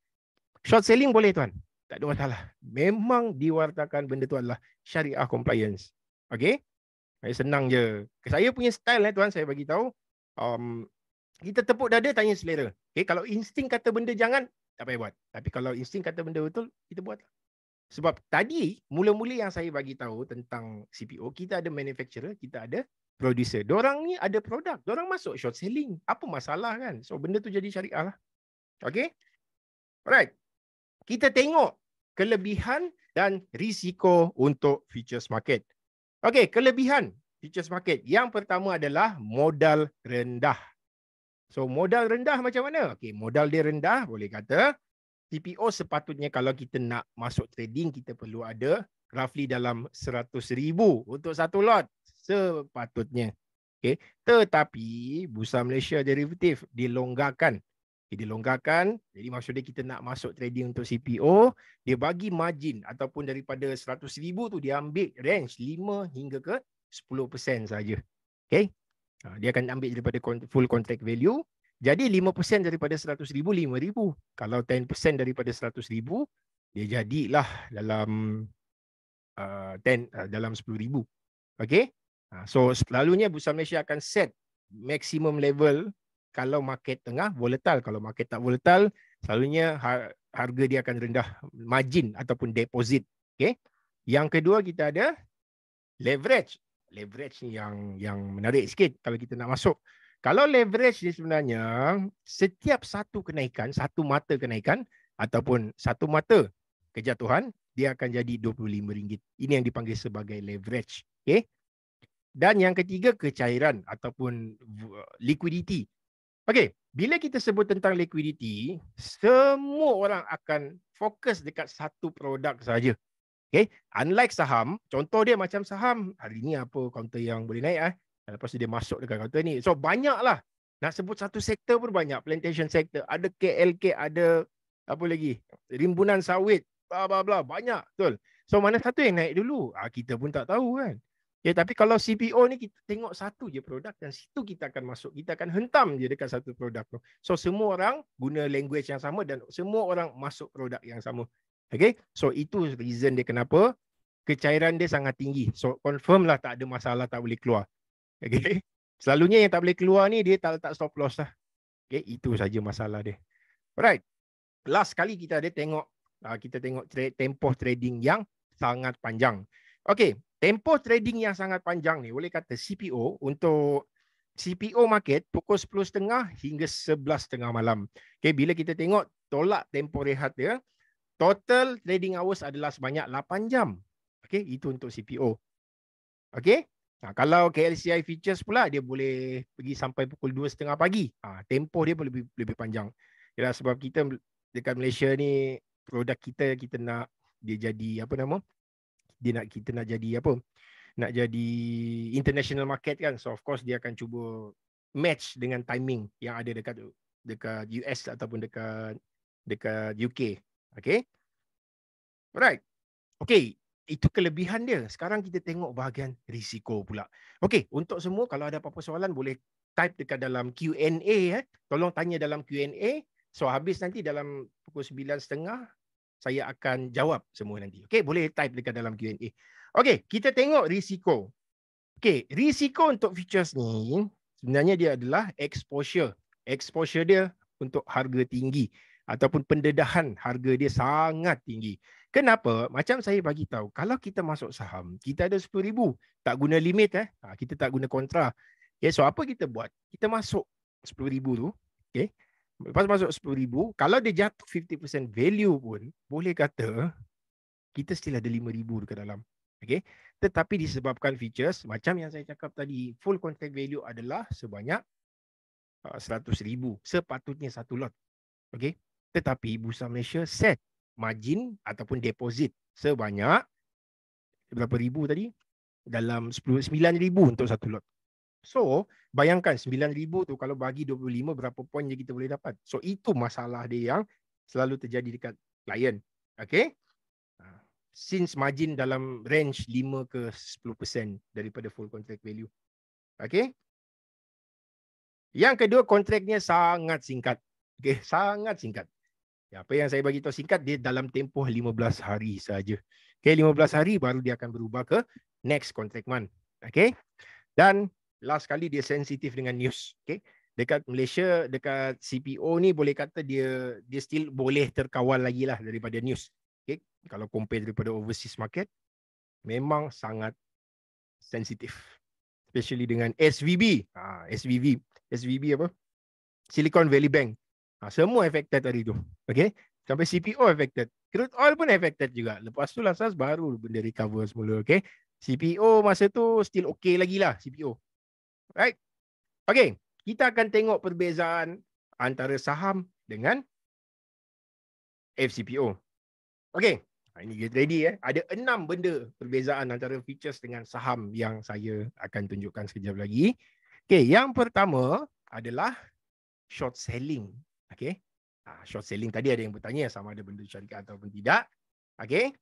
Short selling boleh tuan tak ada masalah. Memang diwartakan benda tu adalah syariah compliance. Okay? senang je. Saya punya style eh tuan, saya bagi tahu. Um, kita tepuk dada, tanya selera. Okay, kalau insting kata benda jangan, tak payah buat. Tapi kalau insting kata benda betul, kita buat. Lah. Sebab tadi, mula-mula yang saya bagi tahu tentang CPO, kita ada manufacturer, kita ada producer. Diorang ni ada produk. Diorang masuk short selling. Apa masalah kan? So, benda tu jadi syariah lah. Okay? Alright kita tengok kelebihan dan risiko untuk futures market. Okey, kelebihan futures market. Yang pertama adalah modal rendah. So modal rendah macam mana? Okey, modal dia rendah boleh kata TPO sepatutnya kalau kita nak masuk trading kita perlu ada roughly dalam 100,000 untuk satu lot sepatutnya. Okey, tetapi Bursa Malaysia Derivatif dilonggarkan dia longgarkan jadi maksudnya kita nak masuk trading untuk CPO dia bagi margin ataupun daripada 100000 tu dia ambil range 5 hingga ke 10% saja Okay, ha, dia akan ambil daripada full contract value jadi 5% daripada 100000 5000 kalau 10% daripada 100000 dia jadilah dalam uh, 10 uh, dalam 10000 okey uh, so selalunya bursa Malaysia akan set maximum level kalau market tengah volatile kalau market tak volatile selalunya harga dia akan rendah margin ataupun deposit okey yang kedua kita ada leverage leverage ni yang yang menarik sikit kalau kita nak masuk kalau leverage dia sebenarnya setiap satu kenaikan satu mata kenaikan ataupun satu mata kejatuhan dia akan jadi RM25. Ini yang dipanggil sebagai leverage. Okey? Dan yang ketiga, kecairan ataupun liquidity. Okay, bila kita sebut tentang liquidity, semua orang akan fokus dekat satu produk saja. Okay, unlike saham, contoh dia macam saham. Hari ni apa kaunter yang boleh naik eh? Lepas tu dia masuk dekat kaunter ni. So banyaklah. Nak sebut satu sektor pun banyak. Plantation sektor, ada KLK, ada apa lagi? Rimbunan sawit, bla bla bla, banyak, betul. So mana satu yang naik dulu? Ah kita pun tak tahu kan. Okay, ya, tapi kalau CPO ni kita tengok satu je produk dan situ kita akan masuk. Kita akan hentam je dekat satu produk tu. So semua orang guna language yang sama dan semua orang masuk produk yang sama. Okay? So itu reason dia kenapa kecairan dia sangat tinggi. So confirm lah tak ada masalah tak boleh keluar. Okay? Selalunya yang tak boleh keluar ni dia tak letak stop loss lah. Okay? Itu saja masalah dia. Alright. Last kali kita ada tengok ah, kita tengok tempoh trading yang sangat panjang. Okey, tempoh trading yang sangat panjang ni boleh kata CPO untuk CPO market pukul 10.30 hingga 11.30 malam. Okey, bila kita tengok tolak tempoh rehat dia, total trading hours adalah sebanyak 8 jam. Okey, itu untuk CPO. Okey? Nah, kalau KLCI features pula dia boleh pergi sampai pukul 2.30 pagi. Ah, ha, tempoh dia lebih lebih panjang. Ialah sebab kita dekat Malaysia ni produk kita kita nak dia jadi apa nama dia nak kita nak jadi apa nak jadi international market kan so of course dia akan cuba match dengan timing yang ada dekat dekat US ataupun dekat dekat UK okay alright okay itu kelebihan dia sekarang kita tengok bahagian risiko pula okay untuk semua kalau ada apa-apa soalan boleh type dekat dalam Q&A eh. tolong tanya dalam Q&A so habis nanti dalam pukul 9.30 saya akan jawab semua nanti. Okey, boleh type dekat dalam Q&A. Okey, kita tengok risiko. Okey, risiko untuk futures ni sebenarnya dia adalah exposure. Exposure dia untuk harga tinggi ataupun pendedahan harga dia sangat tinggi. Kenapa? Macam saya bagi tahu, kalau kita masuk saham, kita ada 10000 Tak guna limit, eh? Ha, kita tak guna kontra. Okay, so apa kita buat? Kita masuk 10000 tu. Okay lepas masuk 10000 kalau dia jatuh 50% value pun boleh kata kita still ada 5000 dekat dalam okay? tetapi disebabkan features macam yang saya cakap tadi full contract value adalah sebanyak 100000 uh, sepatutnya satu lot okay? tetapi bursa Malaysia set margin ataupun deposit sebanyak berapa ribu tadi dalam 10 9000 untuk satu lot so bayangkan 9000 tu kalau bagi 25 berapa poin je kita boleh dapat so itu masalah dia yang selalu terjadi dekat klien Okay, ha. since margin dalam range 5 ke 10% daripada full contract value Okay. yang kedua kontraknya sangat singkat Okay, sangat singkat ya, apa yang saya bagi tahu singkat dia dalam tempoh 15 hari saja okey 15 hari baru dia akan berubah ke next contract month Okay, dan last kali dia sensitif dengan news okey dekat Malaysia dekat CPO ni boleh kata dia dia still boleh terkawal lagi lah daripada news okey kalau compare daripada overseas market memang sangat sensitif especially dengan SVB ha, SVB SVB apa Silicon Valley Bank ha, semua affected hari tu okey sampai CPO affected Crude oil pun affected juga. Lepas tu lah SAS baru benda recover semula. Okay. CPO masa tu still okay lagi lah CPO. Right? Okay, kita akan tengok perbezaan antara saham dengan FCPO. Okay, ha, ini get ready. Eh. Ada enam benda perbezaan antara features dengan saham yang saya akan tunjukkan sekejap lagi. Okay, yang pertama adalah short selling. Okay, ha, short selling tadi ada yang bertanya sama ada benda syarikat ataupun tidak. Okay,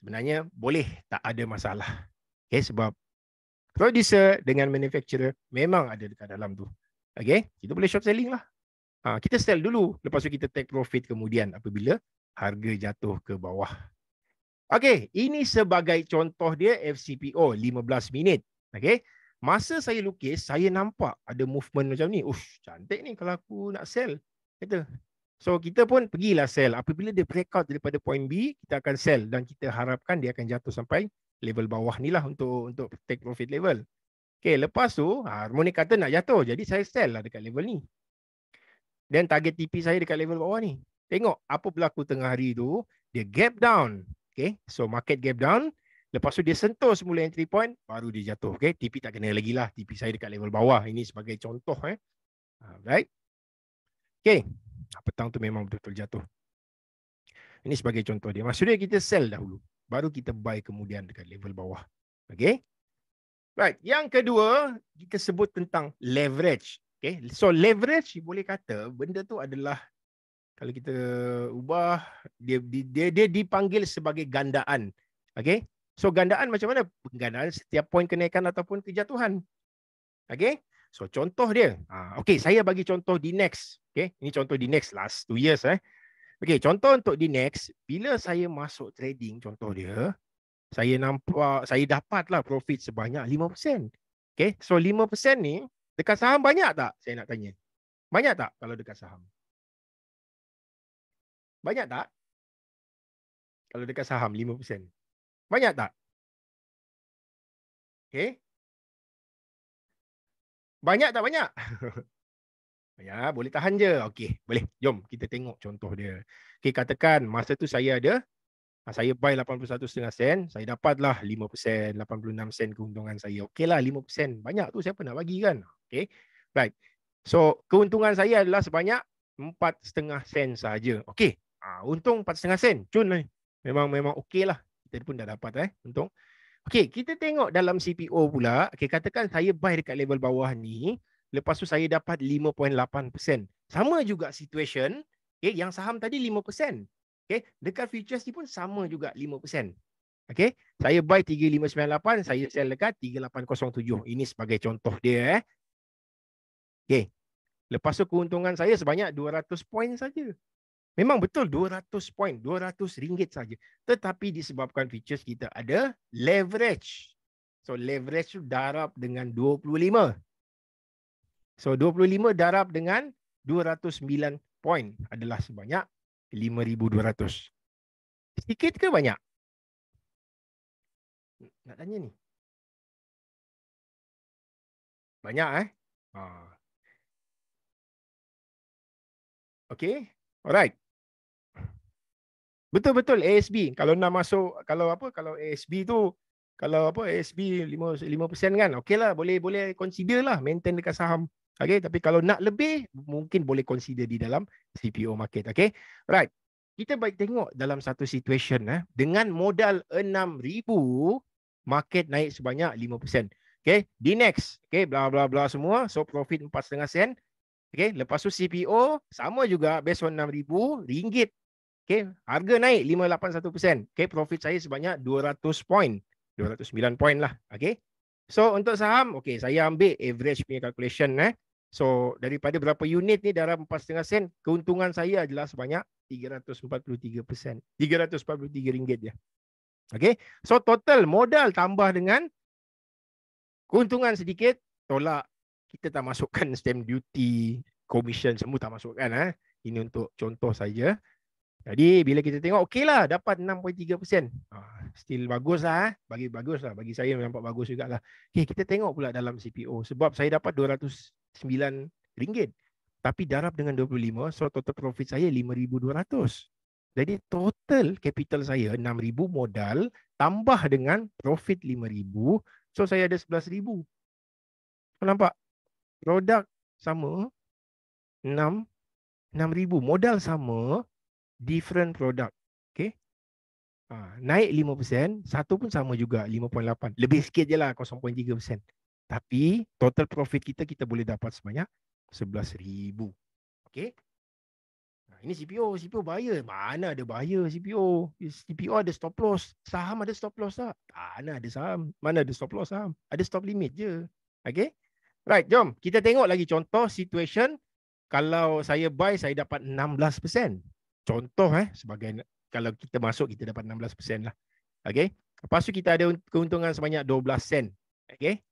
sebenarnya boleh tak ada masalah. Okay, sebab producer dengan manufacturer memang ada dekat dalam tu. Okay, kita boleh short selling lah. Ha, kita sell dulu, lepas tu kita take profit kemudian apabila harga jatuh ke bawah. Okay, ini sebagai contoh dia FCPO 15 minit. Okay, masa saya lukis, saya nampak ada movement macam ni. Ush, cantik ni kalau aku nak sell. Kata. So kita pun pergilah sell. Apabila dia breakout daripada point B, kita akan sell dan kita harapkan dia akan jatuh sampai level bawah ni lah untuk untuk take profit level. Okay, lepas tu ah, harmonik kata nak jatuh. Jadi saya sell lah dekat level ni. Then target TP saya dekat level bawah ni. Tengok apa berlaku tengah hari tu. Dia gap down. Okay, so market gap down. Lepas tu dia sentuh semula entry point. Baru dia jatuh. Okay, TP tak kena lagi lah. TP saya dekat level bawah. Ini sebagai contoh. Eh. Alright. Ah, okay, petang tu memang betul-betul jatuh. Ini sebagai contoh dia. Maksudnya kita sell dahulu baru kita buy kemudian dekat level bawah. Okay. Right. Yang kedua, kita sebut tentang leverage. Okay. So leverage boleh kata benda tu adalah kalau kita ubah dia dia dia dipanggil sebagai gandaan. Okay. So gandaan macam mana? Gandaan setiap poin kenaikan ataupun kejatuhan. Okay. So contoh dia. Ah, okay, saya bagi contoh di next. Okay, ini contoh di next last two years. Eh. Okey, contoh untuk di next, bila saya masuk trading contoh dia, saya nampak saya dapatlah profit sebanyak 5%. Okey, so 5% ni dekat saham banyak tak? Saya nak tanya. Banyak tak kalau dekat saham? Banyak tak? Kalau dekat saham 5%. Banyak tak? Okey. Banyak tak banyak? Ya, boleh tahan je. Okey, boleh. Jom kita tengok contoh dia. Okey, katakan masa tu saya ada ah, saya buy 81.5 sen, saya dapatlah 5%, 86 sen keuntungan saya. Okeylah 5%. Banyak tu siapa nak bagi kan? Okey. baik. So, keuntungan saya adalah sebanyak 4.5 sen saja. Okey. Ah, untung 4.5 sen. Cun ni. Memang memang okeylah. Kita pun dah dapat eh, untung. Okey, kita tengok dalam CPO pula. Okey, katakan saya buy dekat level bawah ni. Lepas tu saya dapat 5.8%. Sama juga situation okay, yang saham tadi 5%. Okay, dekat futures ni pun sama juga 5%. Okay, saya buy 3598, saya sell dekat 3807. Ini sebagai contoh dia. Eh. Okay. Lepas tu keuntungan saya sebanyak 200 poin saja. Memang betul 200 point, 200 ringgit saja. Tetapi disebabkan futures kita ada leverage. So leverage tu darab dengan So 25 darab dengan 209 point adalah sebanyak 5200. Sikit ke banyak? Nak tanya ni. Banyak eh? Ha. Okay. Alright. Betul-betul ASB. Kalau nak masuk, kalau apa, kalau ASB tu, kalau apa, ASB 5%, 5 kan, okay lah, boleh, boleh consider lah, maintain dekat saham. Okay, tapi kalau nak lebih, mungkin boleh consider di dalam CPO market. Okay, right. Kita baik tengok dalam satu situation. Eh. Dengan modal enam ribu market naik sebanyak 5%. Okay, di next. Okay, bla bla bla semua. So, profit empat setengah sen. Okay, lepas tu CPO, sama juga. base on enam ribu ringgit. Okay, harga naik lima lapan satu 5.81%. Okay, profit saya sebanyak dua ratus point. dua ratus sembilan point lah. Okay. So untuk saham, okay, saya ambil average punya calculation. Eh. So daripada berapa unit ni dalam 4.5 sen, keuntungan saya adalah sebanyak 343%. 343 ringgit dia. Okay. So total modal tambah dengan keuntungan sedikit, tolak kita tak masukkan stamp duty, commission semua tak masukkan. Ha? Ini untuk contoh saja. Jadi bila kita tengok okeylah dapat 6.3%. Ah, still bagus lah. Eh. Bagi bagus lah. Bagi saya nampak bagus juga lah. Okay, kita tengok pula dalam CPO. Sebab saya dapat RM209. ringgit, Tapi darab dengan 25. So total profit saya RM5,200. Jadi total capital saya RM6,000 modal. Tambah dengan profit RM5,000. So saya ada RM11,000. Nampak? Produk sama. RM6,000. Modal sama different product. Okay. Ha, naik 5%, satu pun sama juga 5.8. Lebih sikit je lah 0.3%. Tapi total profit kita, kita boleh dapat sebanyak 11,000. Okay. Ha, ini CPO, CPO bahaya. Mana ada bahaya CPO? CPO ada stop loss. Saham ada stop loss tak? Mana ada saham? Mana ada stop loss saham? Ada stop limit je. Okay? Right, jom. Kita tengok lagi contoh situation. Kalau saya buy, saya dapat contoh eh sebagai kalau kita masuk kita dapat 16% lah. Okey. Lepas tu kita ada keuntungan sebanyak 12 sen. Okey.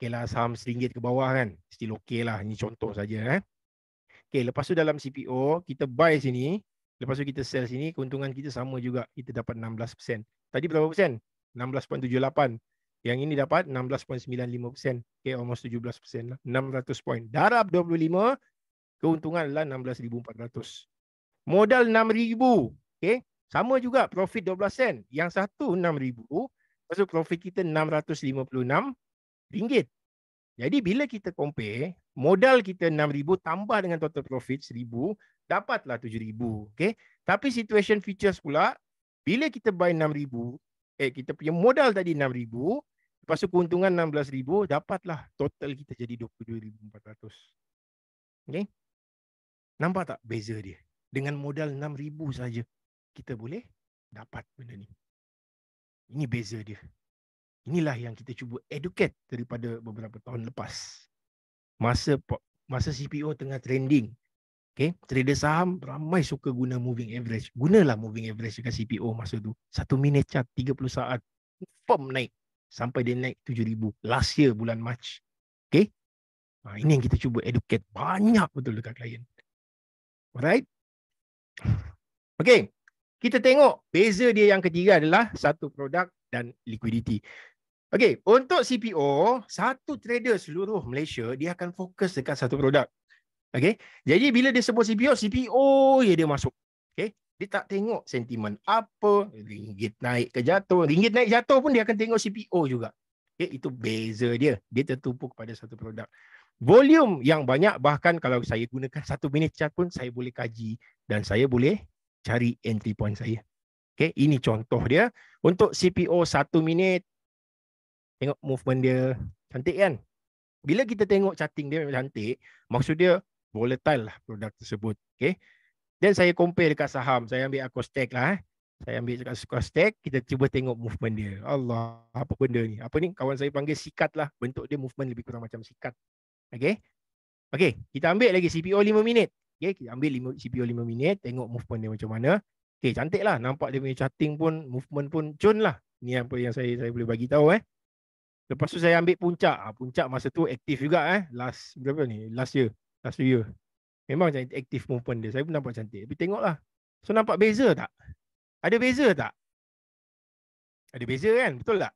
Okay lah saham RM1 ke bawah kan. Still okay lah. Ini contoh saja. Eh. Okay, lepas tu dalam CPO, kita buy sini. Lepas tu kita sell sini. Keuntungan kita sama juga. Kita dapat 16%. Tadi berapa persen? 16.78. Yang ini dapat 16.95%. Okay, almost 17%. Lah. 600 point. Darab 25, keuntungan adalah 16,400 modal 6000 okay? sama juga profit 12 sen yang satu 6000 maksud profit kita 656 ringgit jadi bila kita compare modal kita 6000 tambah dengan total profit 1000 dapatlah 7000 okay? tapi situation features pula bila kita buy 6000 eh kita punya modal tadi 6000 lepas tu keuntungan 16000 dapatlah total kita jadi 22400 okay? nampak tak beza dia dengan modal enam ribu saja kita boleh dapat benda ni. Ini beza dia. Inilah yang kita cuba educate daripada beberapa tahun lepas. Masa masa CPO tengah trending. Okay. Trader saham ramai suka guna moving average. Gunalah moving average dekat CPO masa tu. Satu minit chart 30 saat. Pem naik. Sampai dia naik 7,000. Last year bulan March. Okay. Ha, ini yang kita cuba educate banyak betul dekat klien. Alright. Okay, Kita tengok beza dia yang ketiga adalah satu produk dan liquidity. Okay, untuk CPO, satu trader seluruh Malaysia dia akan fokus dekat satu produk. Okay, Jadi bila dia sebut CPO, CPO ya dia masuk. Okay, Dia tak tengok sentimen apa, ringgit naik ke jatuh, ringgit naik jatuh pun dia akan tengok CPO juga. Okay, itu beza dia. Dia tertumpu kepada satu produk volume yang banyak bahkan kalau saya gunakan satu minit chart pun saya boleh kaji dan saya boleh cari entry point saya. Okay, ini contoh dia. Untuk CPO satu minit, tengok movement dia cantik kan? Bila kita tengok charting dia memang cantik, maksud dia volatile lah produk tersebut. Okay. Then saya compare dekat saham. Saya ambil Acostec lah. Eh. Saya ambil dekat Acostec. Kita cuba tengok movement dia. Allah, apa benda ni? Apa ni? Kawan saya panggil sikat lah. Bentuk dia movement lebih kurang macam sikat. Okay. Okay. Kita ambil lagi CPO 5 minit. Okay. Kita ambil lima CPO 5 minit. Tengok movement dia macam mana. Okay. Cantik lah. Nampak dia punya chatting pun. Movement pun cun lah. Ni apa yang saya saya boleh bagi tahu eh. Lepas tu saya ambil puncak. Ha, puncak masa tu aktif juga eh. Last berapa ni? Last year. Last year. Memang cantik aktif movement dia. Saya pun nampak cantik. Tapi lah So nampak beza tak? Ada beza tak? Ada beza kan? Betul tak?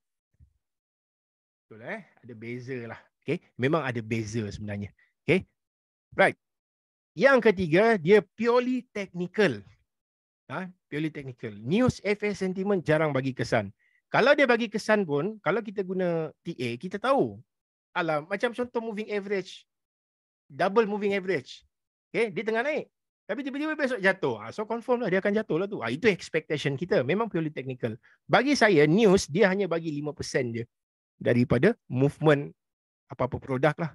Betul eh. Ada beza lah. Okay. Memang ada beza sebenarnya. Okay. Right. Yang ketiga, dia purely technical. Ha? Purely technical. News FA sentiment jarang bagi kesan. Kalau dia bagi kesan pun, kalau kita guna TA, kita tahu. Alam, macam contoh moving average. Double moving average. Okay. Dia tengah naik. Tapi tiba-tiba besok jatuh. Ah, so confirm lah dia akan jatuh lah tu. Ah, itu expectation kita. Memang purely technical. Bagi saya, news dia hanya bagi 5% je daripada movement apa-apa produk lah.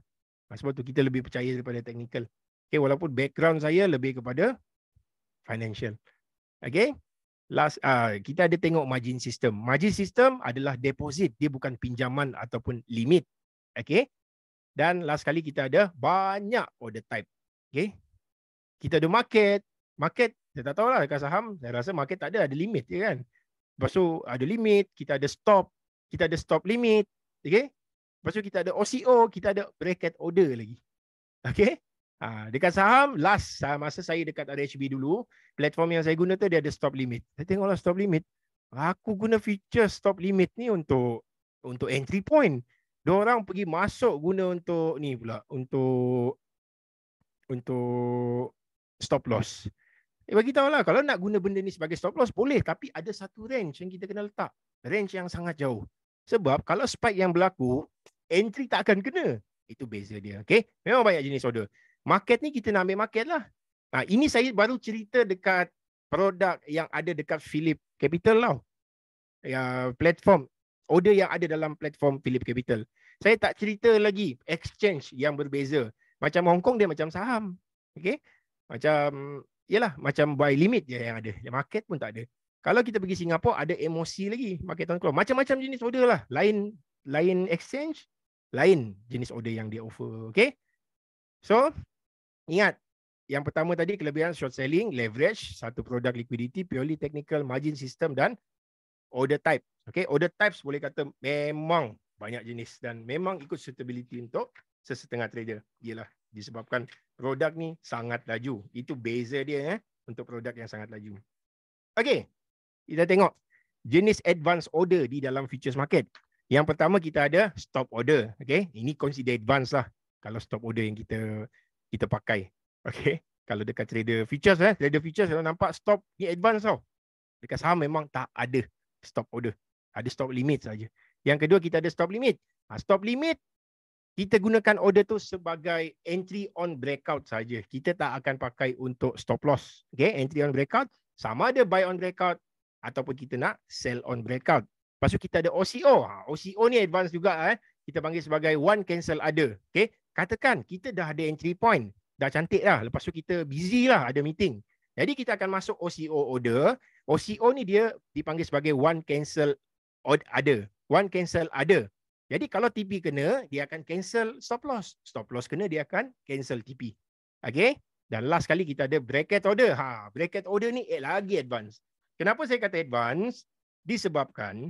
Sebab tu kita lebih percaya daripada technical. Okay, walaupun background saya lebih kepada financial. Okay. Last, uh, kita ada tengok margin system. Margin system adalah deposit. Dia bukan pinjaman ataupun limit. Okay. Dan last kali kita ada banyak order type. Okay. Kita ada market. Market, saya tak tahulah dekat saham. Saya rasa market tak ada. Ada limit je ya kan. Lepas tu ada limit. Kita ada stop. Kita ada stop limit. Okay. Lepas tu kita ada OCO, kita ada bracket order lagi. Okay? Ha, dekat saham, last masa saya dekat RHB dulu, platform yang saya guna tu dia ada stop limit. Saya tengoklah stop limit. Aku guna feature stop limit ni untuk untuk entry point. Diorang pergi masuk guna untuk ni pula, untuk untuk stop loss. Eh, bagi tahu lah, kalau nak guna benda ni sebagai stop loss, boleh. Tapi ada satu range yang kita kena letak. Range yang sangat jauh. Sebab kalau spike yang berlaku, entry tak akan kena. Itu beza dia. Okay? Memang banyak jenis order. Market ni kita nak ambil market lah. Ha, ini saya baru cerita dekat produk yang ada dekat Philip Capital lah. Ya, platform. Order yang ada dalam platform Philip Capital. Saya tak cerita lagi exchange yang berbeza. Macam Hong Kong dia macam saham. Okay? Macam, yalah, macam buy limit je yang ada. Market pun tak ada. Kalau kita pergi Singapura, ada emosi lagi. Market tahun keluar. Macam-macam jenis order lah. Lain lain exchange, lain jenis order yang dia offer. Okay? So, ingat. Yang pertama tadi, kelebihan short selling, leverage, satu produk liquidity, purely technical, margin system dan order type. Okay? Order types boleh kata memang banyak jenis dan memang ikut suitability untuk sesetengah trader. Ialah disebabkan produk ni sangat laju. Itu beza dia eh, untuk produk yang sangat laju. Okay, kita tengok jenis advance order di dalam futures market. Yang pertama kita ada stop order. Okay. Ini consider advance lah kalau stop order yang kita kita pakai. Okay. Kalau dekat trader features, eh, trader features kalau nampak stop ni advance tau. Dekat saham memang tak ada stop order. Ada stop limit saja. Yang kedua kita ada stop limit. Ha, stop limit kita gunakan order tu sebagai entry on breakout saja. Kita tak akan pakai untuk stop loss. Okay, entry on breakout sama ada buy on breakout ataupun kita nak sell on breakout. Lepas tu kita ada OCO. OCO ha, ni advance juga. Eh. Kita panggil sebagai one cancel ada. Okay. Katakan kita dah ada entry point. Dah cantik lah. Lepas tu kita busy lah ada meeting. Jadi kita akan masuk OCO order. OCO ni dia dipanggil sebagai one cancel ada. One cancel ada. Jadi kalau TP kena, dia akan cancel stop loss. Stop loss kena, dia akan cancel TP. Okay. Dan last kali kita ada bracket order. Ha, bracket order ni eh, lagi advance. Kenapa saya kata advance? Disebabkan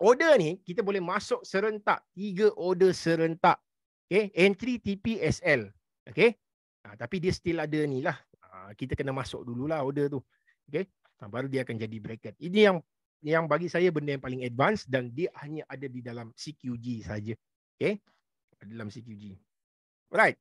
order ni kita boleh masuk serentak tiga order serentak okey entry TPSL okey ha, tapi dia still ada ni lah ha, kita kena masuk dululah order tu okey ha, baru dia akan jadi bracket ini yang yang bagi saya benda yang paling advance dan dia hanya ada di dalam CQG saja okey dalam CQG alright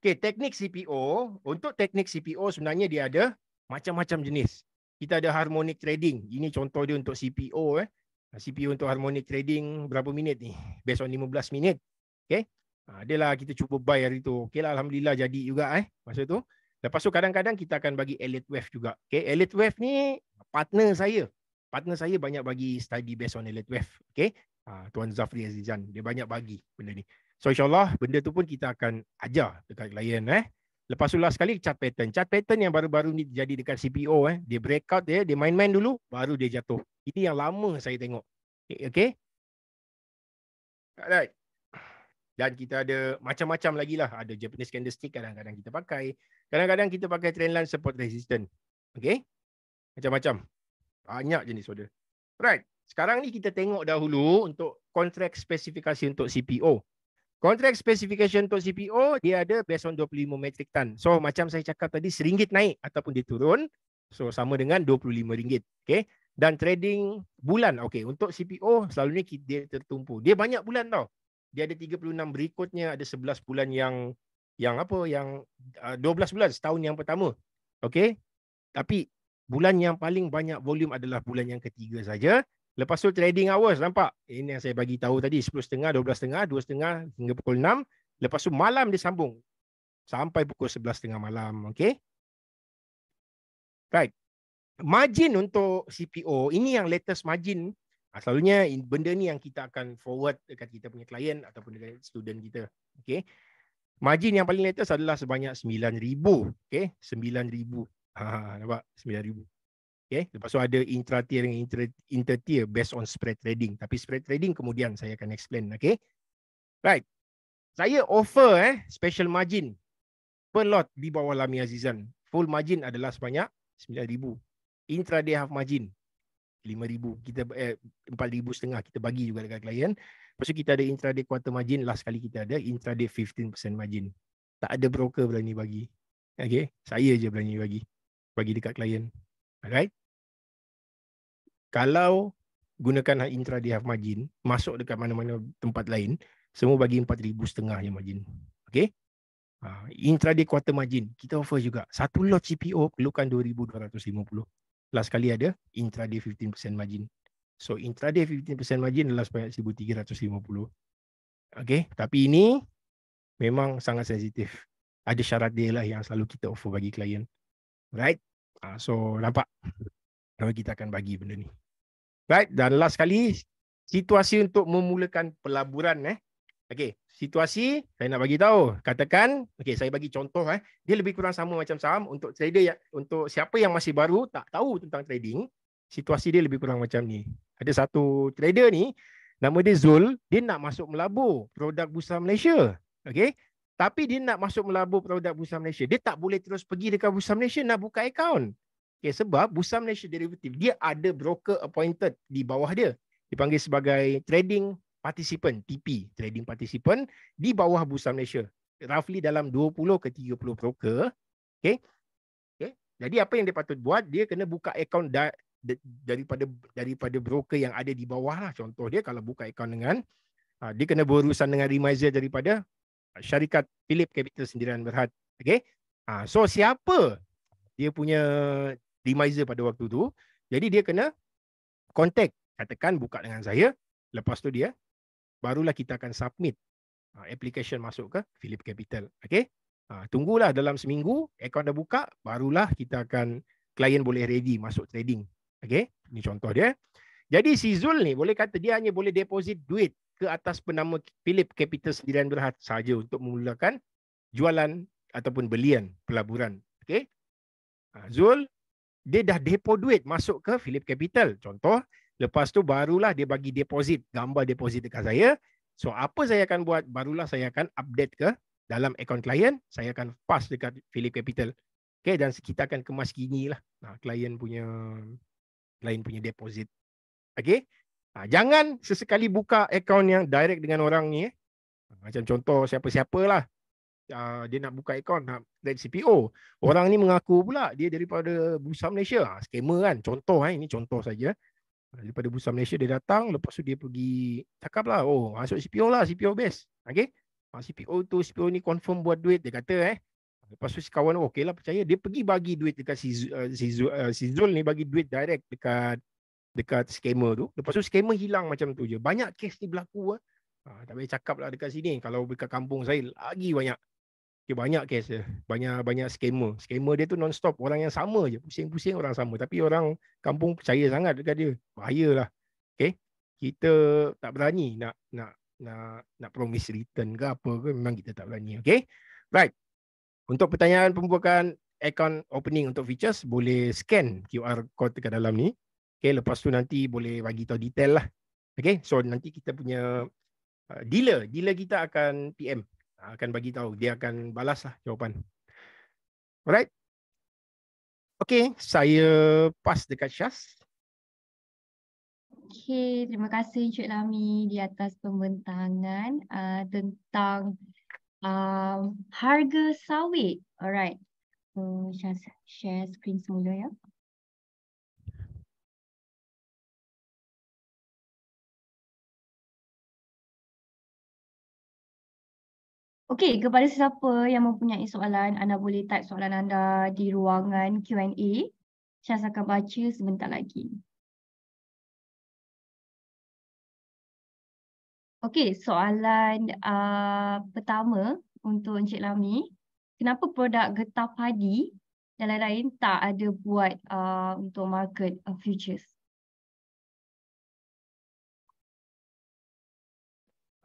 okey teknik CPO untuk teknik CPO sebenarnya dia ada macam-macam jenis kita ada harmonic trading ini contoh dia untuk CPO eh Ah, CPU untuk harmonic trading berapa minit ni? Based on 15 minit. Okay. adalah ah, kita cuba buy hari tu. Okay lah, Alhamdulillah jadi juga eh. Masa tu. Lepas tu kadang-kadang kita akan bagi Elite Wave juga. Okay. Elite Wave ni partner saya. Partner saya banyak bagi study based on Elite Wave. Okay. Ah, Tuan Zafri Azizan. Dia banyak bagi benda ni. So insyaAllah benda tu pun kita akan ajar dekat klien eh. Lepas tu last sekali chart pattern. Chart pattern yang baru-baru ni jadi dekat CPO eh. Dia breakout dia, eh. dia main-main dulu, baru dia jatuh. Ini yang lama saya tengok. Okay. Eh, okay. Alright. Dan kita ada macam-macam lagi lah. Ada Japanese candlestick kadang-kadang kita pakai. Kadang-kadang kita pakai trendline support resistance. Okay. Macam-macam. Banyak jenis order. Alright. Sekarang ni kita tengok dahulu untuk kontrak spesifikasi untuk CPO. Contract specification untuk CPO dia ada based on 25 metric ton. So macam saya cakap tadi seringgit naik ataupun dia turun. So sama dengan 25 ringgit. Okay. Dan trading bulan. Okay. Untuk CPO selalunya dia tertumpu. Dia banyak bulan tau. Dia ada 36 berikutnya ada 11 bulan yang yang apa yang 12 ah, bulan setahun yang pertama. Okay. Tapi bulan yang paling banyak volume adalah bulan yang ketiga saja. Lepas tu trading hours nampak. Ini yang saya bagi tahu tadi 10.30, 12.30, 2.30 hingga pukul 6. Lepas tu malam dia sambung sampai pukul 11.30 malam, okey. Right. Margin untuk CPO, ini yang latest margin. Ah, selalunya benda ni yang kita akan forward dekat kita punya klien ataupun dekat student kita. okey? Margin yang paling latest adalah sebanyak RM9,000. okey? RM9,000. Ha, ha, ha, nampak? RM9,000. Okay. Lepas tu ada intra-tier dengan inter-tier based on spread trading. Tapi spread trading kemudian saya akan explain. Okay. Right. Saya offer eh special margin per lot di bawah Lami Azizan. Full margin adalah sebanyak 9,000. Intraday half margin 5,000. Kita eh, 4,000 setengah kita bagi juga dekat klien. Lepas tu kita ada intraday quarter margin. Last kali kita ada intraday 15% margin. Tak ada broker berani bagi. Okay. Saya je berani bagi. Bagi dekat klien. Alright kalau gunakan intra dia margin masuk dekat mana-mana tempat lain semua bagi 4000 setengah je margin okey ha intraday quarter margin kita offer juga satu lot CPO perlukan 2250 last kali ada intraday 15% margin so intraday 15% margin adalah sebanyak 1350 okey tapi ini memang sangat sensitif ada syarat dia lah yang selalu kita offer bagi klien right ha, so nampak kalau kita akan bagi benda ni Baik Dan last sekali, situasi untuk memulakan pelaburan eh. Okey, situasi saya nak bagi tahu. Katakan, okey saya bagi contoh eh. Dia lebih kurang sama macam saham untuk trader yang untuk siapa yang masih baru tak tahu tentang trading, situasi dia lebih kurang macam ni. Ada satu trader ni nama dia Zul, dia nak masuk melabur produk Bursa Malaysia. Okey. Tapi dia nak masuk melabur produk Bursa Malaysia. Dia tak boleh terus pergi dekat Bursa Malaysia nak buka akaun. Okay, ya, sebab Bursa Malaysia Derivative, dia ada broker appointed di bawah dia. Dipanggil sebagai trading participant, TP, trading participant di bawah Bursa Malaysia. Roughly dalam 20 ke 30 broker. Okay. Okay. Jadi apa yang dia patut buat, dia kena buka akaun da- daripada daripada broker yang ada di bawah lah. Contoh dia kalau buka akaun dengan ha, dia kena berurusan dengan remiser daripada syarikat Philip Capital Sendirian Berhad. Okay. Ha, so siapa dia punya demiser pada waktu tu. Jadi dia kena contact. Katakan buka dengan saya. Lepas tu dia. Barulah kita akan submit. Ha, application masuk ke Philip Capital. Okay. Ha, tunggulah dalam seminggu. Account dah buka. Barulah kita akan. Klien boleh ready masuk trading. Okay. Ini contoh dia. Jadi si Zul ni boleh kata dia hanya boleh deposit duit ke atas penama Philip Capital Sendirian Berhad sahaja untuk memulakan jualan ataupun belian pelaburan. Okay. Ha, Zul dia dah depo duit masuk ke Philip Capital contoh lepas tu barulah dia bagi deposit gambar deposit dekat saya so apa saya akan buat barulah saya akan update ke dalam akaun klien saya akan pass dekat Philip Capital okay? dan kita akan kemas gini lah nah klien punya klien punya deposit okay? nah, jangan sesekali buka akaun yang direct dengan orang ni eh. macam contoh siapa-siapalah Ah, dia nak buka akaun nak dari CPO. Hmm. Orang ni mengaku pula dia daripada Bursa Malaysia. Ha, scammer kan. Contoh eh. ini contoh saja. Ah, daripada Bursa Malaysia dia datang lepas tu dia pergi cakap lah oh masuk CPO lah CPO best, okay? Ha, CPO tu CPO ni confirm buat duit dia kata eh. Lepas tu si kawan oh, okey lah percaya dia pergi bagi duit dekat si, uh, si, Zul, uh, si Zul ni bagi duit direct dekat dekat scammer tu. Lepas tu scammer hilang macam tu je. Banyak kes ni berlaku lah. Ha, tak payah cakap lah dekat sini. Kalau dekat kampung saya lagi banyak. Okay, banyak kes dia. Banyak banyak skamer. Skamer dia tu non stop orang yang sama je, pusing-pusing orang sama tapi orang kampung percaya sangat dekat dia. Bahayalah. Okey. Kita tak berani nak nak nak nak promise return ke apa ke memang kita tak berani. okay Right. Untuk pertanyaan pembukaan account opening untuk features boleh scan QR code dekat dalam ni. okay lepas tu nanti boleh bagi tahu detail lah. okay so nanti kita punya uh, dealer, dealer kita akan PM akan bagi tahu dia akan balaslah jawapan. Alright. Okay, saya pass dekat Syaz. Okay, terima kasih Encik Lami di atas pembentangan uh, tentang um, harga sawit. Alright. So, Syaz share screen semula ya. Yeah. Okey, kepada siapa yang mempunyai soalan, anda boleh type soalan anda di ruangan Q&A. saya akan baca sebentar lagi. Okey, soalan uh, pertama untuk Encik Lami. Kenapa produk getah padi dan lain-lain tak ada buat uh, untuk market uh, futures?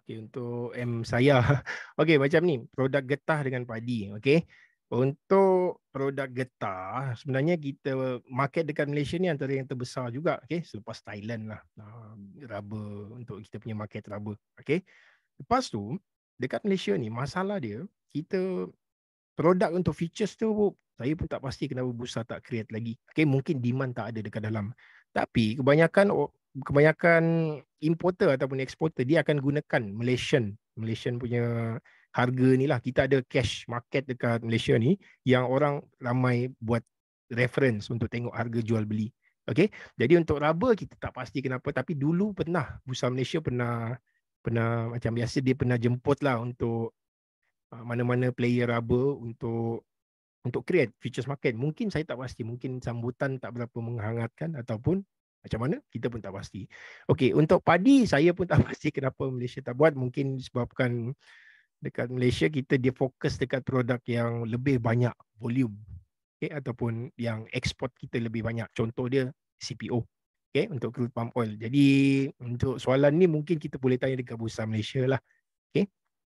Okey untuk M saya. okay, macam ni, produk getah dengan padi, okay. Untuk produk getah, sebenarnya kita market dekat Malaysia ni antara yang terbesar juga, okay, Selepas Thailand lah. Uh, untuk kita punya market rubber, okay. Lepas tu dekat Malaysia ni masalah dia, kita produk untuk features tu bu, saya pun tak pasti kenapa busa tak create lagi. okay, mungkin demand tak ada dekat dalam. Tapi kebanyakan kebanyakan importer ataupun exporter dia akan gunakan Malaysian Malaysian punya harga ni lah kita ada cash market dekat Malaysia ni yang orang ramai buat reference untuk tengok harga jual beli okey jadi untuk rubber kita tak pasti kenapa tapi dulu pernah Bursa Malaysia pernah pernah macam biasa dia pernah jemput lah untuk uh, mana-mana player rubber untuk untuk create futures market mungkin saya tak pasti mungkin sambutan tak berapa menghangatkan ataupun macam mana? Kita pun tak pasti. Okey, untuk padi saya pun tak pasti kenapa Malaysia tak buat. Mungkin sebabkan dekat Malaysia kita dia fokus dekat produk yang lebih banyak volume. Okey ataupun yang ekspor kita lebih banyak. Contoh dia CPO. Okey untuk crude palm oil. Jadi untuk soalan ni mungkin kita boleh tanya dekat Bursa Malaysia lah. Okey.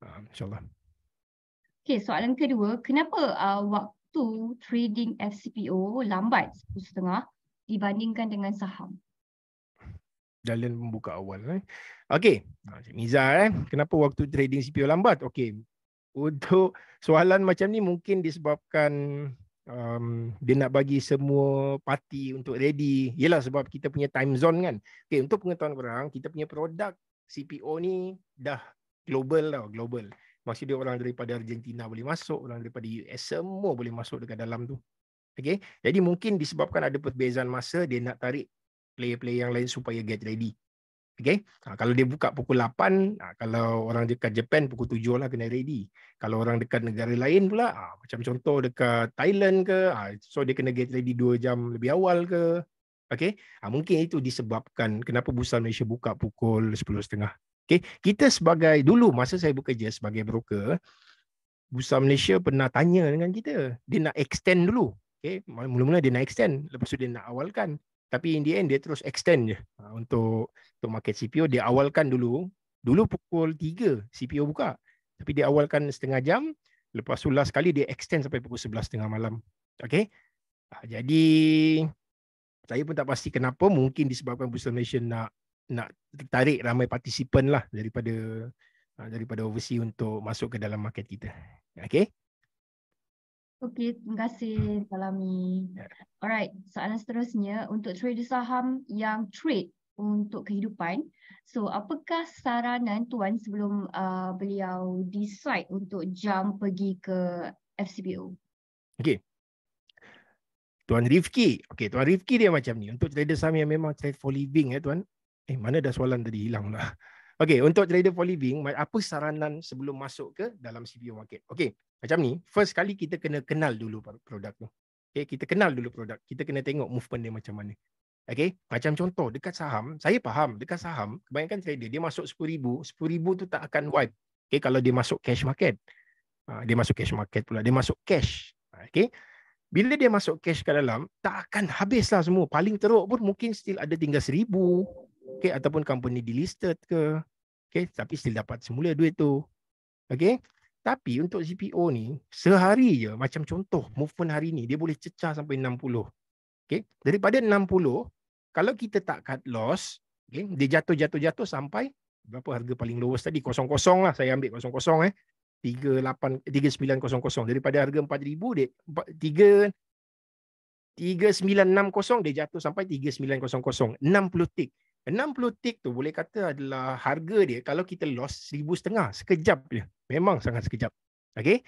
Uh, insyaallah. Okey, soalan kedua, kenapa uh, waktu trading FCPO lambat 10.5 dibandingkan dengan saham. Dalam membuka awal. Eh. Okey, Miza, eh. kenapa waktu trading CPO lambat? Okay. untuk soalan macam ni mungkin disebabkan um, dia nak bagi semua parti untuk ready. Yelah sebab kita punya time zone kan. Okay, untuk pengetahuan orang, kita punya produk CPO ni dah global tau, global. Maksudnya orang daripada Argentina boleh masuk, orang daripada US semua boleh masuk dekat dalam tu. Okay. Jadi mungkin disebabkan ada perbezaan masa, dia nak tarik player-player yang lain supaya get ready. Okay. Ha, kalau dia buka pukul 8, ha, kalau orang dekat Japan pukul 7 lah kena ready. Kalau orang dekat negara lain pula, ha, macam contoh dekat Thailand ke, ha, so dia kena get ready 2 jam lebih awal ke. Okay. Ha, mungkin itu disebabkan kenapa Bursa Malaysia buka pukul 10.30. Okay. Kita sebagai, dulu masa saya bekerja sebagai broker, Bursa Malaysia pernah tanya dengan kita, dia nak extend dulu. Okay. Mula-mula dia nak extend. Lepas tu dia nak awalkan. Tapi in the end dia terus extend je. Ha, untuk, untuk market CPO. Dia awalkan dulu. Dulu pukul 3 CPO buka. Tapi dia awalkan setengah jam. Lepas tu last sekali dia extend sampai pukul 11.30 malam. Okay. Ha, jadi saya pun tak pasti kenapa. Mungkin disebabkan Bursa Malaysia nak nak tarik ramai partisipan lah daripada ha, daripada overseas untuk masuk ke dalam market kita. Okay. Okey, terima kasih Salami. Yeah. Alright, soalan seterusnya untuk trader saham yang trade untuk kehidupan. So, apakah saranan tuan sebelum uh, beliau decide untuk jump pergi ke FCBO? Okey. Tuan Rifki. Okey, Tuan Rifki dia macam ni. Untuk trader saham yang memang trade for living eh tuan. Eh, mana dah soalan tadi hilang lah. Okay, untuk trader for living, apa saranan sebelum masuk ke dalam CPO market? Okay, macam ni. First kali kita kena kenal dulu produk tu. Okay, kita kenal dulu produk. Kita kena tengok movement dia macam mana. Okay, macam contoh dekat saham, saya faham dekat saham, kebanyakan trader dia masuk RM10,000, RM10,000 tu tak akan wipe. Okay, kalau dia masuk cash market. Ha, dia masuk cash market pula. Dia masuk cash. Ha, okay. Bila dia masuk cash ke dalam, tak akan habislah semua. Paling teruk pun mungkin still ada tinggal seribu okay, ataupun company delisted ke okay, tapi still dapat semula duit tu okay? tapi untuk CPO ni sehari je macam contoh movement hari ni dia boleh cecah sampai 60 okay? daripada 60 kalau kita tak cut loss okay, dia jatuh-jatuh-jatuh sampai berapa harga paling lowest tadi kosong-kosong lah saya ambil kosong-kosong eh 38 3900 daripada harga 4000 dia 3 3960 dia jatuh sampai 3900 60 tick 60 tick tu boleh kata adalah harga dia kalau kita loss seribu setengah sekejap je. Memang sangat sekejap. Okay?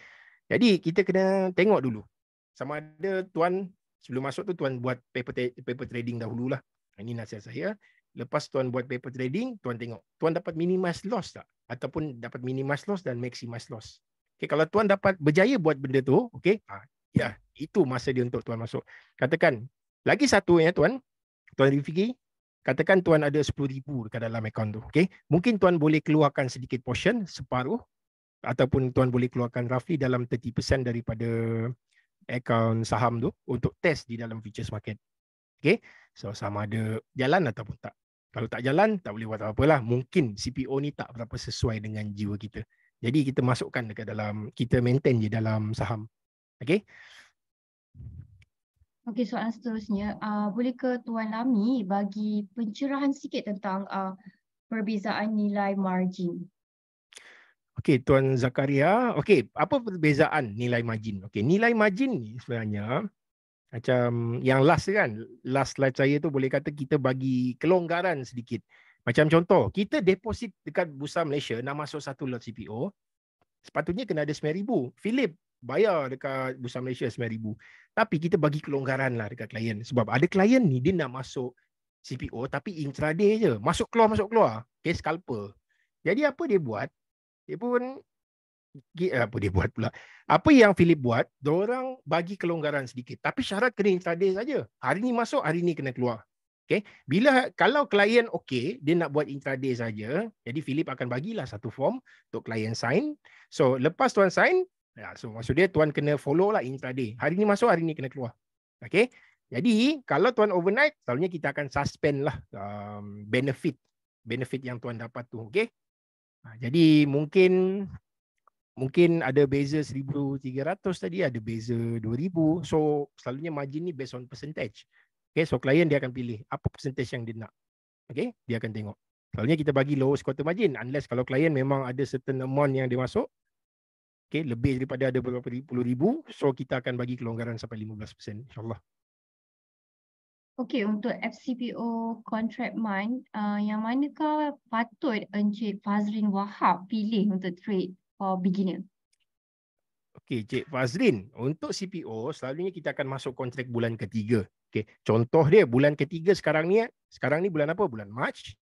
Jadi kita kena tengok dulu. Sama ada tuan sebelum masuk tu tuan buat paper, paper trading dahululah. Ini nasihat saya. Lepas tuan buat paper trading, tuan tengok. Tuan dapat minimize loss tak? Ataupun dapat minimize loss dan maximize loss. Okay, kalau tuan dapat berjaya buat benda tu, okay, ha, ya itu masa dia untuk tuan masuk. Katakan, lagi satu ya tuan, tuan rifiki. Katakan tuan ada RM10,000 dekat dalam akaun tu. Okay? Mungkin tuan boleh keluarkan sedikit portion, separuh. Ataupun tuan boleh keluarkan roughly dalam 30% daripada akaun saham tu untuk test di dalam futures market. Okay? So sama ada jalan ataupun tak. Kalau tak jalan, tak boleh buat apa-apa Mungkin CPO ni tak berapa sesuai dengan jiwa kita. Jadi kita masukkan dekat dalam, kita maintain je dalam saham. Okay? Okey, soalan seterusnya. Uh, boleh ke Tuan Lami bagi pencerahan sikit tentang uh, perbezaan nilai margin? Okey, Tuan Zakaria. Okey, apa perbezaan nilai margin? Okey, nilai margin ni sebenarnya macam yang last kan, last slide saya tu boleh kata kita bagi kelonggaran sedikit. Macam contoh, kita deposit dekat Bursa Malaysia nak masuk satu lot CPO, sepatutnya kena ada RM9,000. Philip, bayar dekat Bursa Malaysia RM9,000. Tapi kita bagi kelonggaran lah dekat klien. Sebab ada klien ni dia nak masuk CPO tapi intraday je. Masuk keluar, masuk keluar. Okay, scalper. Jadi apa dia buat? Dia pun, eh, apa dia buat pula? Apa yang Philip buat, orang bagi kelonggaran sedikit. Tapi syarat kena intraday saja. Hari ni masuk, hari ni kena keluar. Okay. Bila kalau klien okay dia nak buat intraday saja, jadi Philip akan bagilah satu form untuk klien sign. So lepas tuan sign, Ya, so maksud dia tuan kena follow lah intraday. Hari ni masuk, hari ni kena keluar. Okay. Jadi kalau tuan overnight, selalunya kita akan suspend lah um, benefit benefit yang tuan dapat tu. Okay. Ha, jadi mungkin mungkin ada beza 1300 tadi ada beza 2000 so selalunya margin ni based on percentage okey so client dia akan pilih apa percentage yang dia nak okey dia akan tengok selalunya kita bagi lowest quarter margin unless kalau client memang ada certain amount yang dia masuk Okay, lebih daripada ada beberapa puluh ribu. So kita akan bagi kelonggaran sampai 15%. InsyaAllah. Okay, untuk FCPO contract month, uh, yang manakah patut Encik Fazrin Wahab pilih untuk trade for beginner? Okay, Encik Fazrin, untuk CPO, selalunya kita akan masuk kontrak bulan ketiga. Okay, contoh dia bulan ketiga sekarang ni, sekarang ni bulan apa? Bulan March,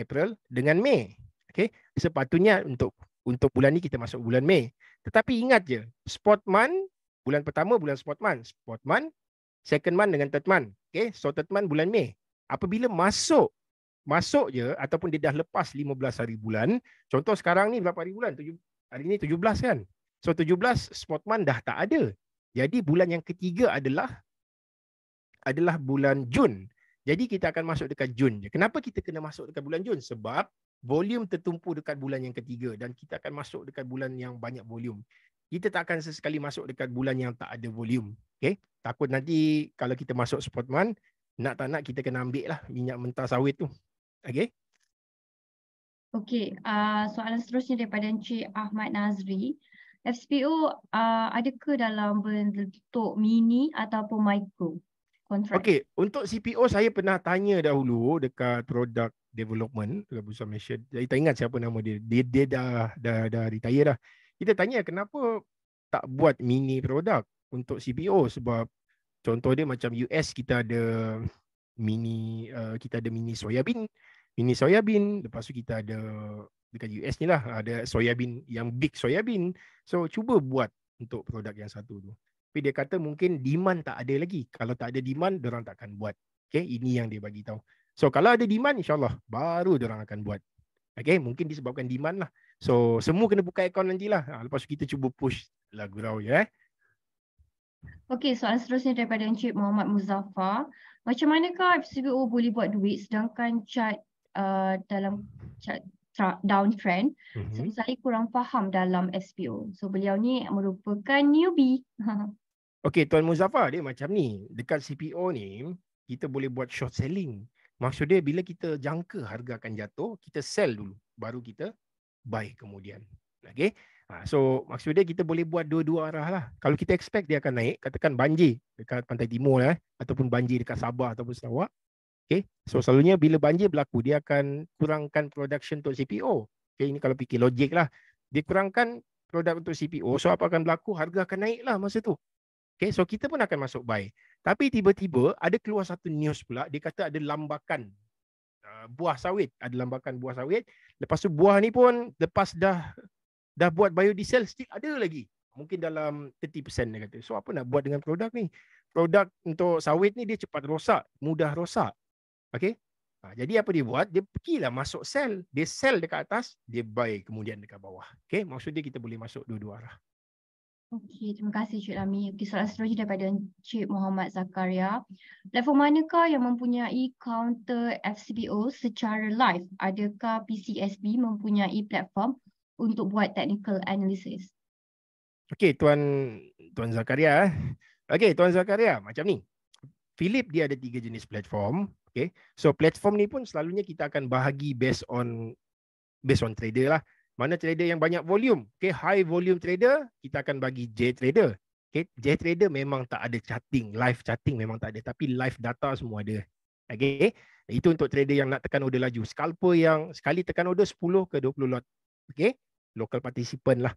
April dengan Mei. Okay, sepatutnya untuk untuk bulan ni kita masuk bulan Mei. Tetapi ingat je, spot month, bulan pertama bulan spot month. Spot month, second month dengan third month. Okay, so third month bulan Mei. Apabila masuk, masuk je ataupun dia dah lepas 15 hari bulan. Contoh sekarang ni berapa hari bulan? Tujuh, hari ni 17 kan? So 17 spot month dah tak ada. Jadi bulan yang ketiga adalah adalah bulan Jun. Jadi kita akan masuk dekat Jun je. Kenapa kita kena masuk dekat bulan Jun? Sebab volume tertumpu dekat bulan yang ketiga dan kita akan masuk dekat bulan yang banyak volume. Kita tak akan sesekali masuk dekat bulan yang tak ada volume. Okay? Takut nanti kalau kita masuk spot month, nak tak nak kita kena ambil lah minyak mentah sawit tu. Okay? Okay, uh, soalan seterusnya daripada Encik Ahmad Nazri. FSPO uh, adakah dalam bentuk mini ataupun micro? contract. Okay, untuk CPO saya pernah tanya dahulu dekat product development dekat Bursa Malaysia. Saya tak ingat siapa nama dia. Dia, dia dah, dah, dah retire dah. Kita tanya kenapa tak buat mini produk untuk CPO sebab contoh dia macam US kita ada mini uh, kita ada mini soya bean mini soya bean lepas tu kita ada dekat US ni lah ada soya bean yang big soya bean so cuba buat untuk produk yang satu tu tapi dia kata mungkin demand tak ada lagi. Kalau tak ada demand, dia orang takkan buat. Okay, ini yang dia bagi tahu. So kalau ada demand, Allah baru dia orang akan buat. Okay, mungkin disebabkan demand lah. So semua kena buka akaun nanti lah. Ha, lepas tu kita cuba push lagu gurau ya. Eh. Okay, soalan seterusnya daripada Encik Muhammad Muzaffar. Macam mana manakah FCBO boleh buat duit sedangkan chat uh, dalam chat downtrend. Mm-hmm. So, saya kurang faham dalam SPO. So beliau ni merupakan newbie. Okey Tuan Muzaffar dia macam ni dekat CPO ni kita boleh buat short selling. Maksud dia bila kita jangka harga akan jatuh, kita sell dulu baru kita buy kemudian. okay? Ha, so maksud dia kita boleh buat dua-dua arah lah. Kalau kita expect dia akan naik, katakan banjir dekat pantai timur lah eh, ataupun banjir dekat Sabah ataupun Sarawak. Okay. So selalunya bila banjir berlaku, dia akan kurangkan production untuk CPO. Okay. Ini kalau fikir logik lah. Dia kurangkan produk untuk CPO. So apa akan berlaku? Harga akan naik lah masa tu. Okay, so kita pun akan masuk buy. Tapi tiba-tiba ada keluar satu news pula. Dia kata ada lambakan uh, buah sawit. Ada lambakan buah sawit. Lepas tu buah ni pun lepas dah dah buat biodiesel still ada lagi. Mungkin dalam 30% dia kata. So apa nak buat dengan produk ni? Produk untuk sawit ni dia cepat rosak. Mudah rosak. Okay? Uh, jadi apa dia buat? Dia pergilah masuk sell. Dia sell dekat atas. Dia buy kemudian dekat bawah. Okay? Maksudnya kita boleh masuk dua-dua arah. Okey, terima kasih Cik Lami. Okey, soalan seterusnya daripada Cik Muhammad Zakaria. Platform manakah yang mempunyai counter FCBO secara live? Adakah PCSB mempunyai platform untuk buat technical analysis? Okey, Tuan Tuan Zakaria. Eh. Okey, Tuan Zakaria, macam ni. Philip dia ada tiga jenis platform. Okey. So platform ni pun selalunya kita akan bahagi based on based on trader lah mana trader yang banyak volume. Okay, high volume trader, kita akan bagi J trader. Okay, J trader memang tak ada chatting, live chatting memang tak ada. Tapi live data semua ada. Okay, itu untuk trader yang nak tekan order laju. Scalper yang sekali tekan order 10 ke 20 lot. Okay, local participant lah.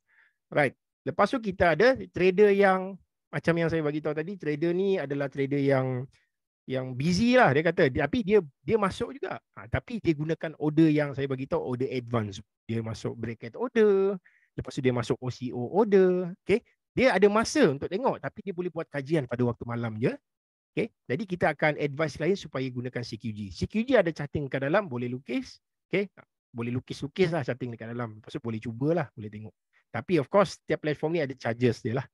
Right. Lepas tu kita ada trader yang macam yang saya bagi tahu tadi, trader ni adalah trader yang yang busy lah dia kata tapi dia dia masuk juga ha, tapi dia gunakan order yang saya bagi tahu order advance dia masuk bracket order lepas tu dia masuk OCO order okey dia ada masa untuk tengok tapi dia boleh buat kajian pada waktu malam je okey jadi kita akan advise klien supaya gunakan CQG CQG ada chatting ke dalam boleh lukis okey boleh lukis-lukis lah chatting dekat dalam lepas tu boleh cubalah boleh tengok tapi of course setiap platform ni ada charges dia lah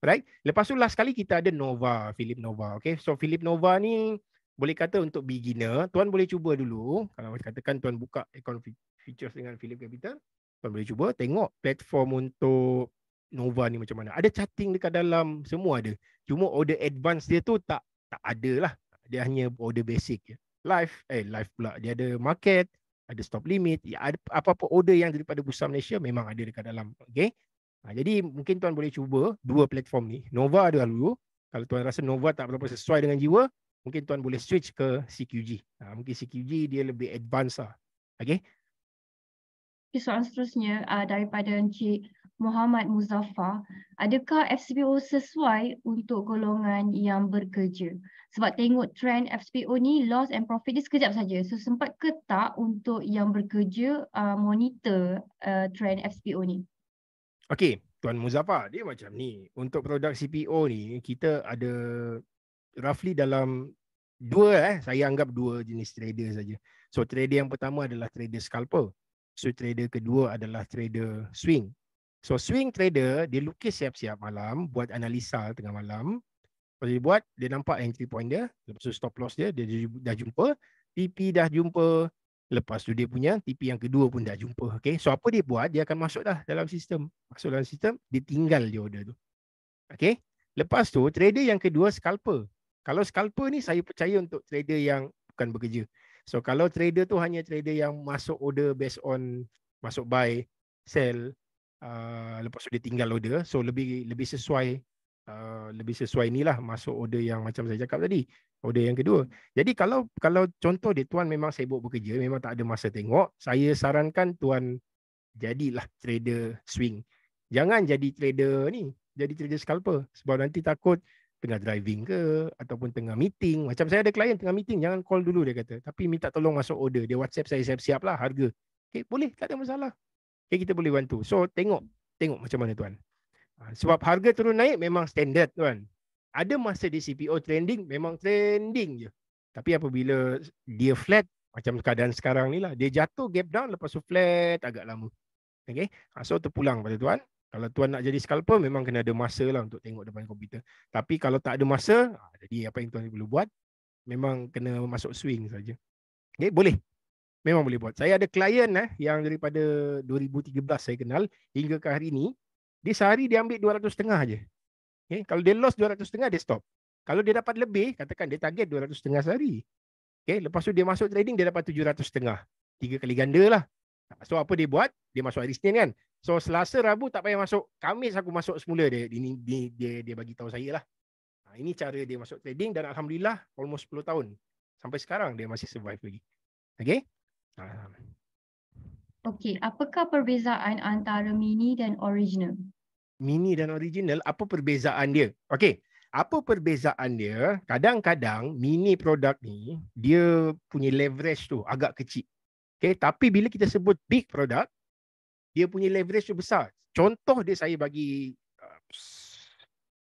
Right? Lepas tu last kali kita ada Nova, Philip Nova. Okay? So Philip Nova ni boleh kata untuk beginner, tuan boleh cuba dulu. Kalau katakan tuan buka account features dengan Philip Capital, tuan boleh cuba tengok platform untuk Nova ni macam mana. Ada chatting dekat dalam, semua ada. Cuma order advance dia tu tak tak ada lah. Dia hanya order basic. Ya. Live, eh live pula. Dia ada market, ada stop limit. Ya, apa-apa order yang daripada Bursa Malaysia memang ada dekat dalam. Okay? Ha, jadi mungkin tuan boleh cuba dua platform ni. Nova ada dulu. Kalau tuan rasa Nova tak berapa sesuai dengan jiwa, mungkin tuan boleh switch ke CQG. Ha, mungkin CQG dia lebih advance lah. Okay. okay soalan seterusnya uh, daripada Encik Muhammad Muzaffar. Adakah FCPO sesuai untuk golongan yang bekerja? Sebab tengok trend FCPO ni, loss and profit dia sekejap saja. So sempat ke tak untuk yang bekerja uh, monitor uh, trend FCPO ni? Okey, Tuan Muzaffar, dia macam ni. Untuk produk CPO ni, kita ada roughly dalam dua eh, saya anggap dua jenis trader saja. So trader yang pertama adalah trader scalper. So trader kedua adalah trader swing. So swing trader dia lukis siap-siap malam, buat analisa tengah malam. Lepas dia buat, dia nampak entry point dia, lepas tu stop loss dia, dia dah jumpa, TP dah jumpa, Lepas tu dia punya TP yang kedua pun dah jumpa. Okay. So apa dia buat? Dia akan masuk dah dalam sistem. Masuk dalam sistem, dia tinggal di order tu. Okay. Lepas tu, trader yang kedua, scalper. Kalau scalper ni saya percaya untuk trader yang bukan bekerja. So kalau trader tu hanya trader yang masuk order based on masuk buy, sell, uh, lepas tu dia tinggal order. So lebih lebih sesuai Uh, lebih sesuai inilah masuk order yang macam saya cakap tadi. Order yang kedua. Jadi kalau kalau contoh dia tuan memang sibuk bekerja, memang tak ada masa tengok, saya sarankan tuan jadilah trader swing. Jangan jadi trader ni, jadi trader scalper sebab nanti takut tengah driving ke ataupun tengah meeting. Macam saya ada klien tengah meeting, jangan call dulu dia kata. Tapi minta tolong masuk order. Dia WhatsApp saya siap-siap lah harga. Okay, boleh, tak ada masalah. Okay, kita boleh bantu. So tengok, tengok macam mana tuan. Ah, sebab harga turun naik memang standard tuan. Ada masa di CPO trending memang trending je. Tapi apabila dia flat macam keadaan sekarang ni lah. Dia jatuh gap down lepas tu flat agak lama. Okay. Ah, so terpulang pada tuan. Kalau tuan nak jadi scalper memang kena ada masa lah untuk tengok depan komputer. Tapi kalau tak ada masa, ah, jadi apa yang tuan perlu buat memang kena masuk swing saja. Okay, boleh. Memang boleh buat. Saya ada klien eh, yang daripada 2013 saya kenal hingga ke hari ini dia sehari dia ambil dua ratus setengah aja. Okay? Kalau dia dua ratus setengah, dia stop. Kalau dia dapat lebih, katakan dia target dua ratus setengah sehari. Okay? Lepas tu dia masuk trading, dia dapat tujuh ratus setengah. Tiga kali ganda lah. So apa dia buat? Dia masuk hari Senin kan? So Selasa, Rabu tak payah masuk. Kamis aku masuk semula dia. Ini dia, dia, dia bagi tahu saya lah. Ha, ini cara dia masuk trading dan Alhamdulillah almost sepuluh tahun. Sampai sekarang dia masih survive lagi. Okay? Alhamdulillah. Okey, apakah perbezaan antara mini dan original? Mini dan original, apa perbezaan dia? Okey, apa perbezaan dia? Kadang-kadang mini produk ni dia punya leverage tu agak kecil. Okey, tapi bila kita sebut big produk, dia punya leverage tu besar. Contoh dia saya bagi uh,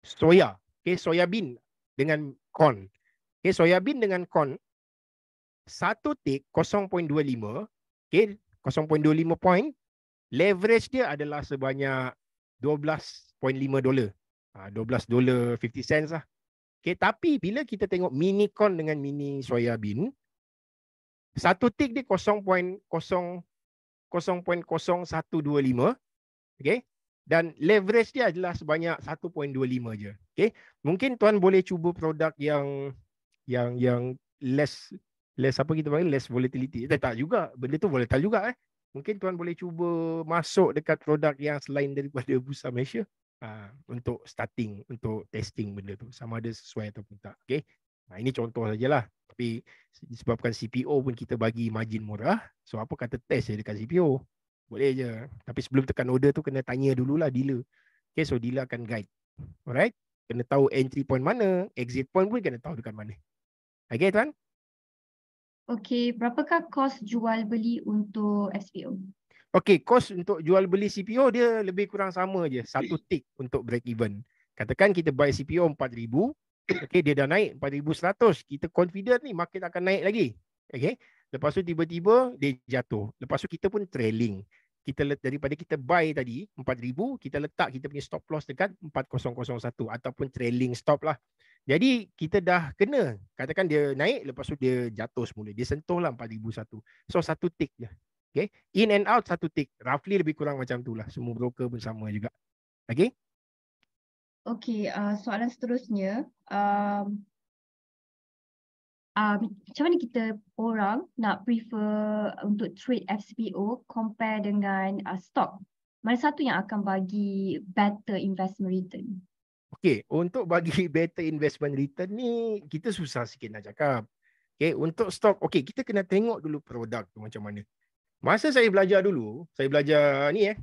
soya. Okey, soya bean dengan corn. Okey, soya bean dengan corn satu tick 0.25 okay, 0.25 point leverage dia adalah sebanyak 12.5 dolar. Ah ha, 12 dolar 50 cents lah. Okay, tapi bila kita tengok mini corn dengan mini soya bean satu tick dia 0.0 0.0125 okey dan leverage dia adalah sebanyak 1.25 je okey mungkin tuan boleh cuba produk yang yang yang less less apa kita panggil less volatility. Tak, eh, tak juga. Benda tu volatile juga eh. Mungkin tuan boleh cuba masuk dekat produk yang selain daripada Bursa Malaysia uh, untuk starting, untuk testing benda tu. Sama ada sesuai ataupun tak. Okay. Nah, ha, ini contoh sajalah. Tapi disebabkan CPO pun kita bagi margin murah. So apa kata test je dekat CPO? Boleh je. Tapi sebelum tekan order tu kena tanya dululah dealer. Okay, so dealer akan guide. Alright. Kena tahu entry point mana. Exit point pun kena tahu dekat mana. Okay tuan. Okey, berapakah kos jual beli untuk SPO? Okey, kos untuk jual beli CPO dia lebih kurang sama je. Satu tick untuk break even. Katakan kita buy CPO RM4,000. Okey, dia dah naik RM4,100. Kita confident ni market akan naik lagi. Okey, lepas tu tiba-tiba dia jatuh. Lepas tu kita pun trailing. Kita Daripada kita buy tadi RM4,000, kita letak kita punya stop loss dekat RM4,001 ataupun trailing stop lah. Jadi kita dah kena Katakan dia naik Lepas tu dia jatuh semula Dia sentuh lah 4001 So satu tick je okay? In and out satu tick Roughly lebih kurang macam tu lah Semua broker pun sama juga Okay Okay uh, soalan seterusnya um, uh, Macam mana kita orang Nak prefer untuk trade FCPO Compare dengan uh, stock Mana satu yang akan bagi Better investment return Okay, untuk bagi better investment return ni, kita susah sikit nak cakap. Okay, untuk stock, okay, kita kena tengok dulu produk tu macam mana. Masa saya belajar dulu, saya belajar ni eh,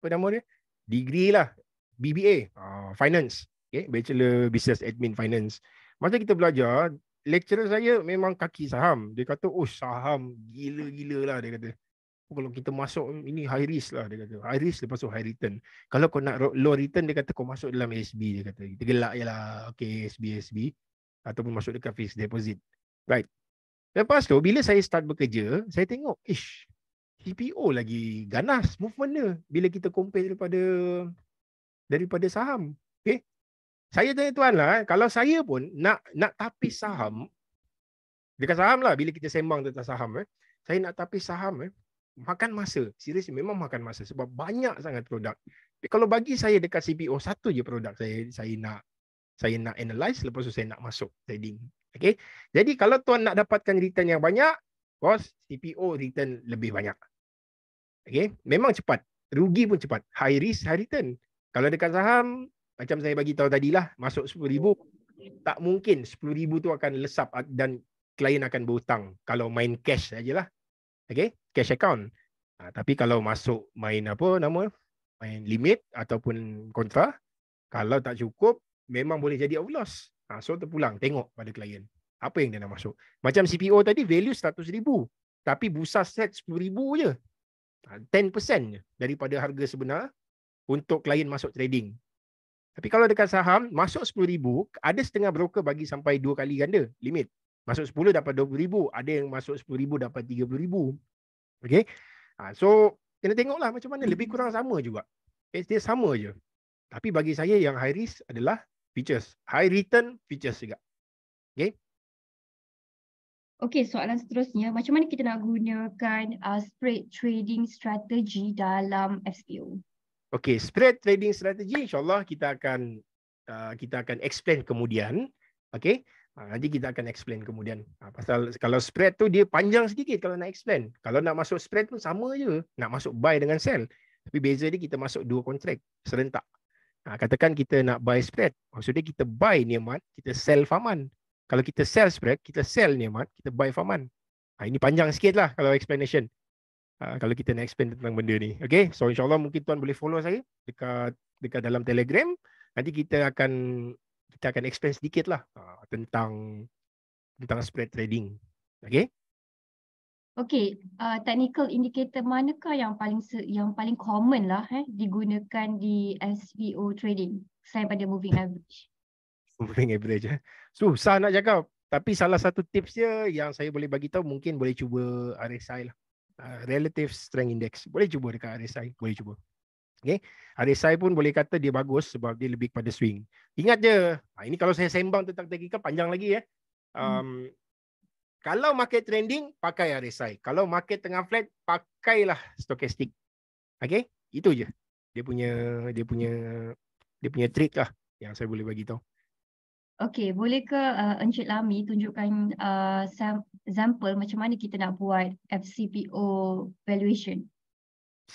apa nama dia? Degree lah, BBA, ah, Finance. Okay, Bachelor Business Admin Finance. Masa kita belajar, lecturer saya memang kaki saham. Dia kata, oh saham gila-gila lah dia kata kalau kita masuk ini high risk lah dia kata. High risk lepas tu high return. Kalau kau nak low return dia kata kau masuk dalam ASB dia kata. Kita gelak je lah. Okay ASB, ASB. Ataupun masuk dekat fixed deposit. Right. Lepas tu bila saya start bekerja, saya tengok ish TPO lagi ganas movement dia bila kita compare daripada daripada saham. Okay. Saya tanya tuan lah, eh. kalau saya pun nak nak tapis saham, dekat saham lah bila kita sembang tentang saham. Eh. Saya nak tapis saham, eh, makan masa. Serius memang makan masa sebab banyak sangat produk. Tapi kalau bagi saya dekat CPO satu je produk saya saya nak saya nak analyze lepas tu saya nak masuk trading. Okey. Jadi kalau tuan nak dapatkan return yang banyak, bos CPO return lebih banyak. Okey, memang cepat. Rugi pun cepat. High risk, high return. Kalau dekat saham, macam saya bagi tahu tadi lah, masuk 10000 tak mungkin 10000 tu akan lesap dan klien akan berhutang kalau main cash sajalah okay cash account uh, tapi kalau masuk main apa nama main limit ataupun kontra kalau tak cukup memang boleh jadi out loss ha, so terpulang tengok pada klien apa yang dia nak masuk macam CPO tadi value 100000 tapi busa set 10000 je 10% ah, daripada harga sebenar untuk klien masuk trading. Tapi kalau dekat saham, masuk RM10,000, ada setengah broker bagi sampai dua kali ganda limit. Masuk 10 dapat ribu, Ada yang masuk ribu dapat ribu, Okay. Ha, so, kena tengoklah macam mana. Lebih kurang sama juga. It's dia sama je. Tapi bagi saya yang high risk adalah features. High return features juga. Okay. Okay, soalan seterusnya. Macam mana kita nak gunakan uh, spread trading strategy dalam FPO? Okay, spread trading strategy insyaAllah kita akan uh, kita akan explain kemudian. Okay. Ah, nanti kita akan explain kemudian. Ah, pasal kalau spread tu dia panjang sedikit kalau nak explain. Kalau nak masuk spread pun sama je. Nak masuk buy dengan sell. Tapi beza dia kita masuk dua kontrak serentak. Ah, katakan kita nak buy spread. Maksudnya kita buy Niamat, kita sell Faman. Kalau kita sell spread, kita sell Niamat, kita buy Faman. ini panjang sikit lah kalau explanation. kalau kita nak explain tentang benda ni. Okay. So insyaAllah mungkin tuan boleh follow saya dekat dekat dalam Telegram. Nanti kita akan kita akan expand sedikit lah uh, tentang tentang spread trading. Okay? Okay, uh, ah, technical indicator manakah yang paling yang paling common lah eh, digunakan di SVO trading selain pada moving average? Moving average eh. Susah nak cakap. Tapi salah satu tips dia yang saya boleh bagi tahu mungkin boleh cuba RSI lah. Uh, relative strength index. Boleh cuba dekat RSI. Boleh cuba. Okay. RSI pun boleh kata dia bagus sebab dia lebih kepada swing. Ingat je, ha, ini kalau saya sembang tentang teknikal panjang lagi ya. Hmm. Um, Kalau market trending, pakai RSI. Kalau market tengah flat, pakailah stokastik. Okay, itu je. Dia punya dia punya dia punya trik lah yang saya boleh bagi tahu. Okay, boleh ke uh, Encik Lami tunjukkan uh, sample macam mana kita nak buat FCPO valuation?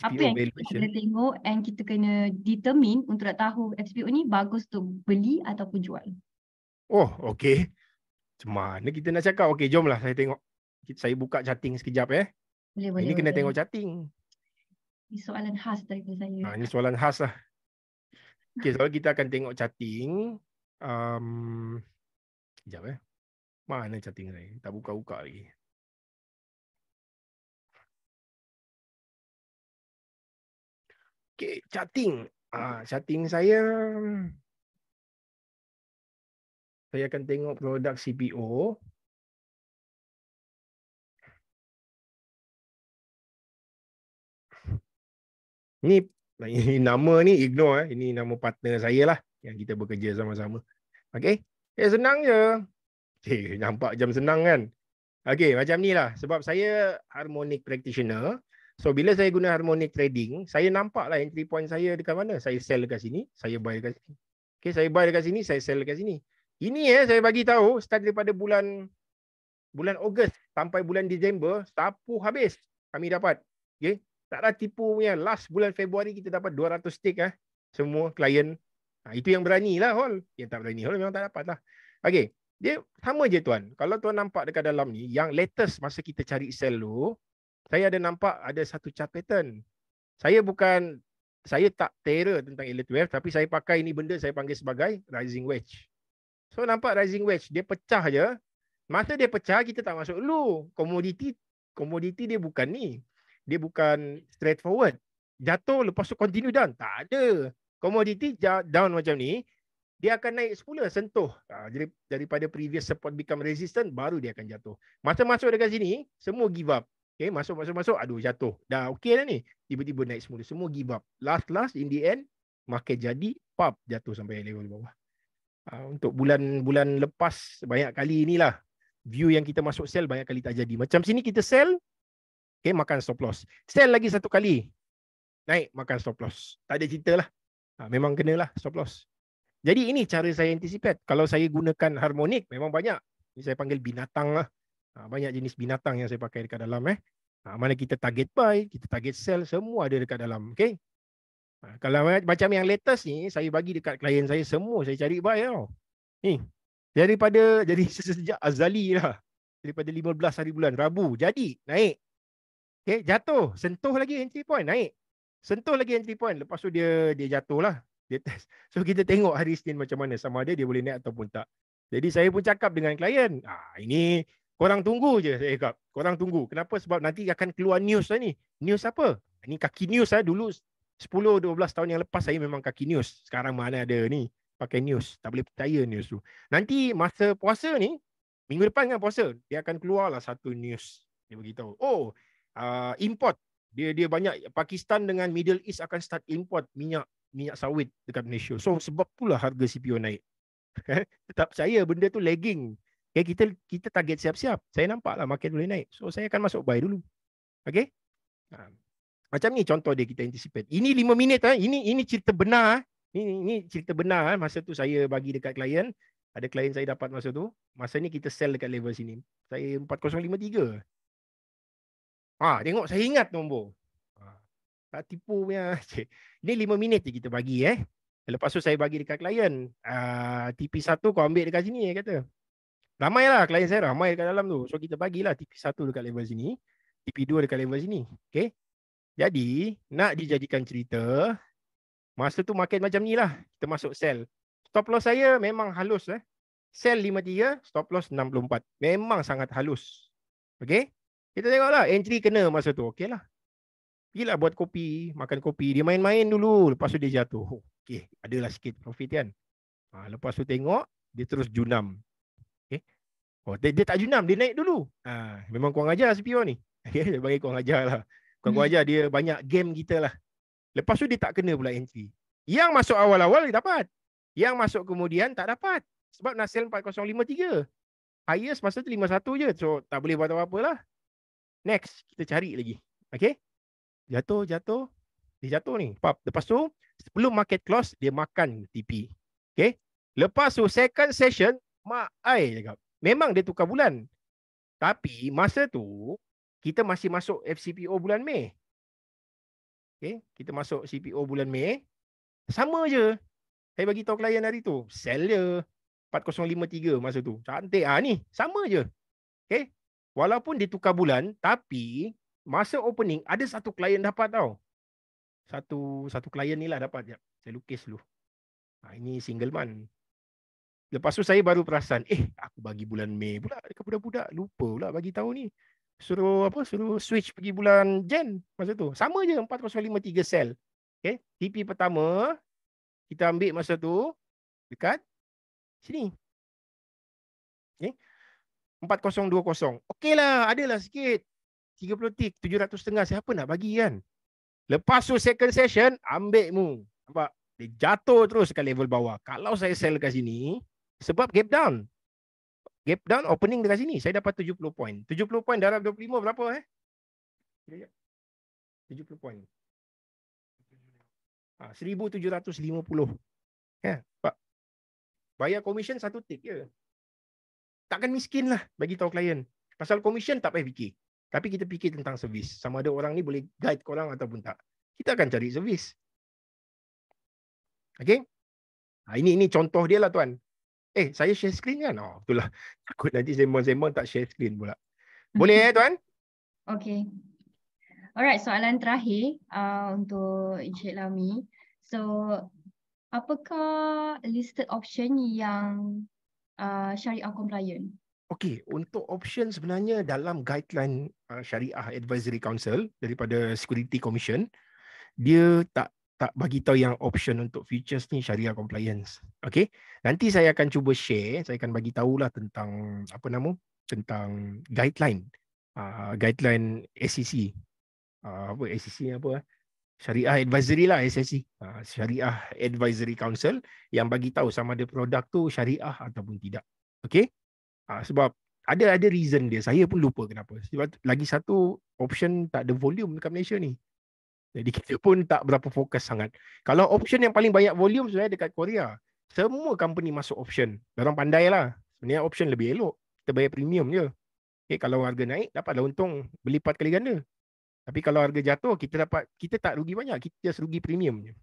apa yang kita kena tengok and kita kena determine untuk nak tahu FCPO ni bagus untuk beli ataupun jual. Oh, okay. Macam mana kita nak cakap? Okay, jomlah saya tengok. Saya buka chatting sekejap eh. Boleh, boleh, ini boleh. kena tengok chatting. Ini soalan khas daripada saya. Ha, ini soalan khas lah. Okay, so kita akan tengok chatting. Um, sekejap eh. Mana chatting saya? Tak buka-buka lagi. Okay, chatting. Ah, chatting saya. Saya akan tengok produk CPO. Ni ini nama ni ignore eh. Ini nama partner saya lah yang kita bekerja sama-sama. Okay. Eh, senang je. Okay, nampak jam senang kan? Okay, macam ni lah. Sebab saya harmonic practitioner. So bila saya guna harmonic trading, saya nampak lah entry point saya dekat mana. Saya sell dekat sini, saya buy dekat sini. Okay, saya buy dekat sini, saya sell dekat sini. Ini eh saya bagi tahu start daripada bulan bulan Ogos sampai bulan Disember, sapu habis kami dapat. Okay. Tak ada tipu punya. Last bulan Februari kita dapat 200 stick eh. Semua klien. Nah ha, itu yang berani lah hol. Yang tak berani hol memang tak dapat lah. Okay. Dia sama je tuan. Kalau tuan nampak dekat dalam ni. Yang latest masa kita cari sell tu saya ada nampak ada satu chart pattern. Saya bukan saya tak terror tentang elite wave tapi saya pakai ini benda saya panggil sebagai rising wedge. So nampak rising wedge dia pecah aja. Masa dia pecah kita tak masuk dulu. Komoditi komoditi dia bukan ni. Dia bukan straight forward Jatuh lepas tu continue down. Tak ada. Komoditi down macam ni dia akan naik semula sentuh ha, Jadi daripada previous support become resistant baru dia akan jatuh. Masa masuk dekat sini semua give up. Okay, masuk, masuk, masuk. Aduh, jatuh. Dah okey dah ni. Tiba-tiba naik semula. Semua give up. Last, last, in the end, market jadi, pop, jatuh sampai level bawah. Uh, untuk bulan bulan lepas, banyak kali lah View yang kita masuk sell, banyak kali tak jadi. Macam sini kita sell, okay, makan stop loss. Sell lagi satu kali. Naik, makan stop loss. Tak ada cerita lah. Uh, memang lah stop loss. Jadi ini cara saya anticipate. Kalau saya gunakan harmonik, memang banyak. Ini saya panggil binatang lah. Ha, banyak jenis binatang yang saya pakai dekat dalam eh. Ha, mana kita target buy, kita target sell semua ada dekat dalam, okey. Ha, kalau macam yang latest ni saya bagi dekat klien saya semua saya cari buy tau. Ni. Daripada jadi sejak Azali lah. Daripada 15 hari bulan Rabu jadi naik. okay jatuh, sentuh lagi entry point, naik. Sentuh lagi entry point, lepas tu dia dia jatuh lah. Dia test. So kita tengok hari Isnin macam mana sama ada dia boleh naik ataupun tak. Jadi saya pun cakap dengan klien, ah ini Korang tunggu je saya eh, cakap. Korang tunggu. Kenapa? Sebab nanti akan keluar news lah ni. News apa? Ini kaki news lah. Dulu 10-12 tahun yang lepas saya memang kaki news. Sekarang mana ada ni pakai news. Tak boleh percaya news tu. Nanti masa puasa ni, minggu depan kan puasa, dia akan keluar lah satu news. Dia beritahu. Oh, uh, import. Dia dia banyak. Pakistan dengan Middle East akan start import minyak minyak sawit dekat Malaysia. So sebab pula harga CPO naik. Eh, tak percaya benda tu lagging. Okay, kita kita target siap-siap. Saya nampaklah market boleh naik. So saya akan masuk buy dulu. Okay? Ha. Macam ni contoh dia kita anticipate. Ini lima minit ha. Ini ini cerita benar. Ha. Ini ini cerita benar ha. masa tu saya bagi dekat klien. Ada klien saya dapat masa tu. Masa ni kita sell dekat level sini. Saya 4053. Ha, tengok saya ingat nombor. Ha. Tak tipu punya. Ini lima minit je kita bagi eh. Lepas tu saya bagi dekat klien. Uh, ah, TP1 kau ambil dekat sini. Dia kata lah klien saya ramai dekat dalam tu. So kita bagilah TP1 dekat level sini, TP2 dekat level sini. Okay. Jadi nak dijadikan cerita, masa tu market macam ni lah. Kita masuk sel. Stop loss saya memang halus. lah. Eh. Sel 53, stop loss 64. Memang sangat halus. Okay. Kita tengoklah entry kena masa tu. Okay lah. Pergilah buat kopi, makan kopi. Dia main-main dulu. Lepas tu dia jatuh. Oh, okay. Adalah sikit profit kan. Ha, lepas tu tengok, dia terus junam. Oh, dia, dia tak junam, dia naik dulu. Ha, memang kurang ajar CPO ni. Okay, dia bagi kurang ajar lah. Kurang hmm. ajar dia banyak game kita lah. Lepas tu dia tak kena pula entry. Yang masuk awal-awal dia dapat. Yang masuk kemudian tak dapat. Sebab nasil 4053. Highest masa tu 51 je. So tak boleh buat apa-apa lah. Next, kita cari lagi. Okay. Jatuh, jatuh. Dia jatuh ni. Pop. Lepas tu, sebelum market close, dia makan TP. Okay. Lepas tu, second session, mak air cakap. Memang dia tukar bulan. Tapi masa tu kita masih masuk FCPO bulan Mei. Okay. Kita masuk CPO bulan Mei. Sama je. Saya bagi tahu klien hari tu. Sell je. 4053 masa tu. Cantik. Ha, ni. Sama je. Okay. Walaupun dia tukar bulan. Tapi masa opening ada satu klien dapat tau. Satu satu klien ni lah dapat. Saya lukis dulu. Ha, ini single man. Lepas tu saya baru perasan, eh aku bagi bulan Mei pula dekat budak-budak, lupa pula bagi tahun ni. Suruh apa? Suruh switch pergi bulan Jan masa tu. Sama je 4053 sel. Okey, TP pertama kita ambil masa tu dekat sini. ni, Okey. 4020. Okeylah, adalah sikit. 30 tik, 700 setengah siapa nak bagi kan? Lepas tu second session, ambil mu. Nampak? Dia jatuh terus ke level bawah. Kalau saya sell kat sini, sebab gap down. Gap down opening dekat sini. Saya dapat 70 point. 70 point dalam 25 berapa eh? 70 ya, ya. point. Ha, ah, 1750. Ya, Pak. Bayar komisen satu tick je. Takkan miskin lah bagi tahu klien. Pasal komisen tak payah fikir. Tapi kita fikir tentang servis. Sama ada orang ni boleh guide korang ataupun tak. Kita akan cari servis. Okay? Ha, ah, ini ini contoh dia lah tuan. Eh, saya share screen kan? Oh, betul lah. Takut nanti sembang-sembang tak share screen pula. Boleh eh, Tuan? Okay. Alright, soalan terakhir uh, untuk Encik Lami. So, apakah listed option yang uh, syariah compliant? Okay untuk option sebenarnya dalam guideline uh, syariah advisory council daripada security commission, dia tak tak bagi tahu yang option untuk futures ni syariah compliance. Okay. Nanti saya akan cuba share. Saya akan bagi tahulah tentang apa nama tentang guideline uh, guideline SEC uh, ah, apa SEC apa eh? syariah advisory lah SEC uh, ah, syariah advisory council yang bagi tahu sama ada produk tu syariah ataupun tidak okey uh, sebab ada ada reason dia saya pun lupa kenapa sebab lagi satu option tak ada volume dekat Malaysia ni jadi kita pun tak berapa fokus sangat. Kalau option yang paling banyak volume sebenarnya dekat Korea. Semua company masuk option. Diorang pandai lah. Ini option lebih elok. Kita bayar premium je. Okay, kalau harga naik, dapatlah untung. Beli 4 kali ganda. Tapi kalau harga jatuh, kita dapat kita tak rugi banyak. Kita just rugi premium je.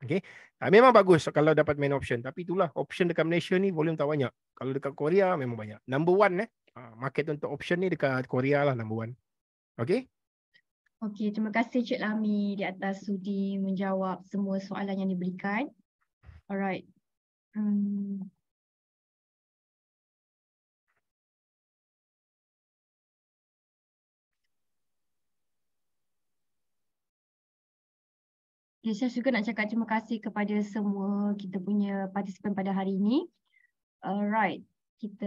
Okay. Ah, memang bagus kalau dapat main option. Tapi itulah, option dekat Malaysia ni volume tak banyak. Kalau dekat Korea, memang banyak. Number one, eh. Ah, market untuk option ni dekat Korea lah number one. Okay. Okey, terima kasih Cik Lami di atas sudi menjawab semua soalan yang diberikan. Alright. Hmm. Ya, saya juga nak cakap terima kasih kepada semua kita punya partisipan pada hari ini. Alright, kita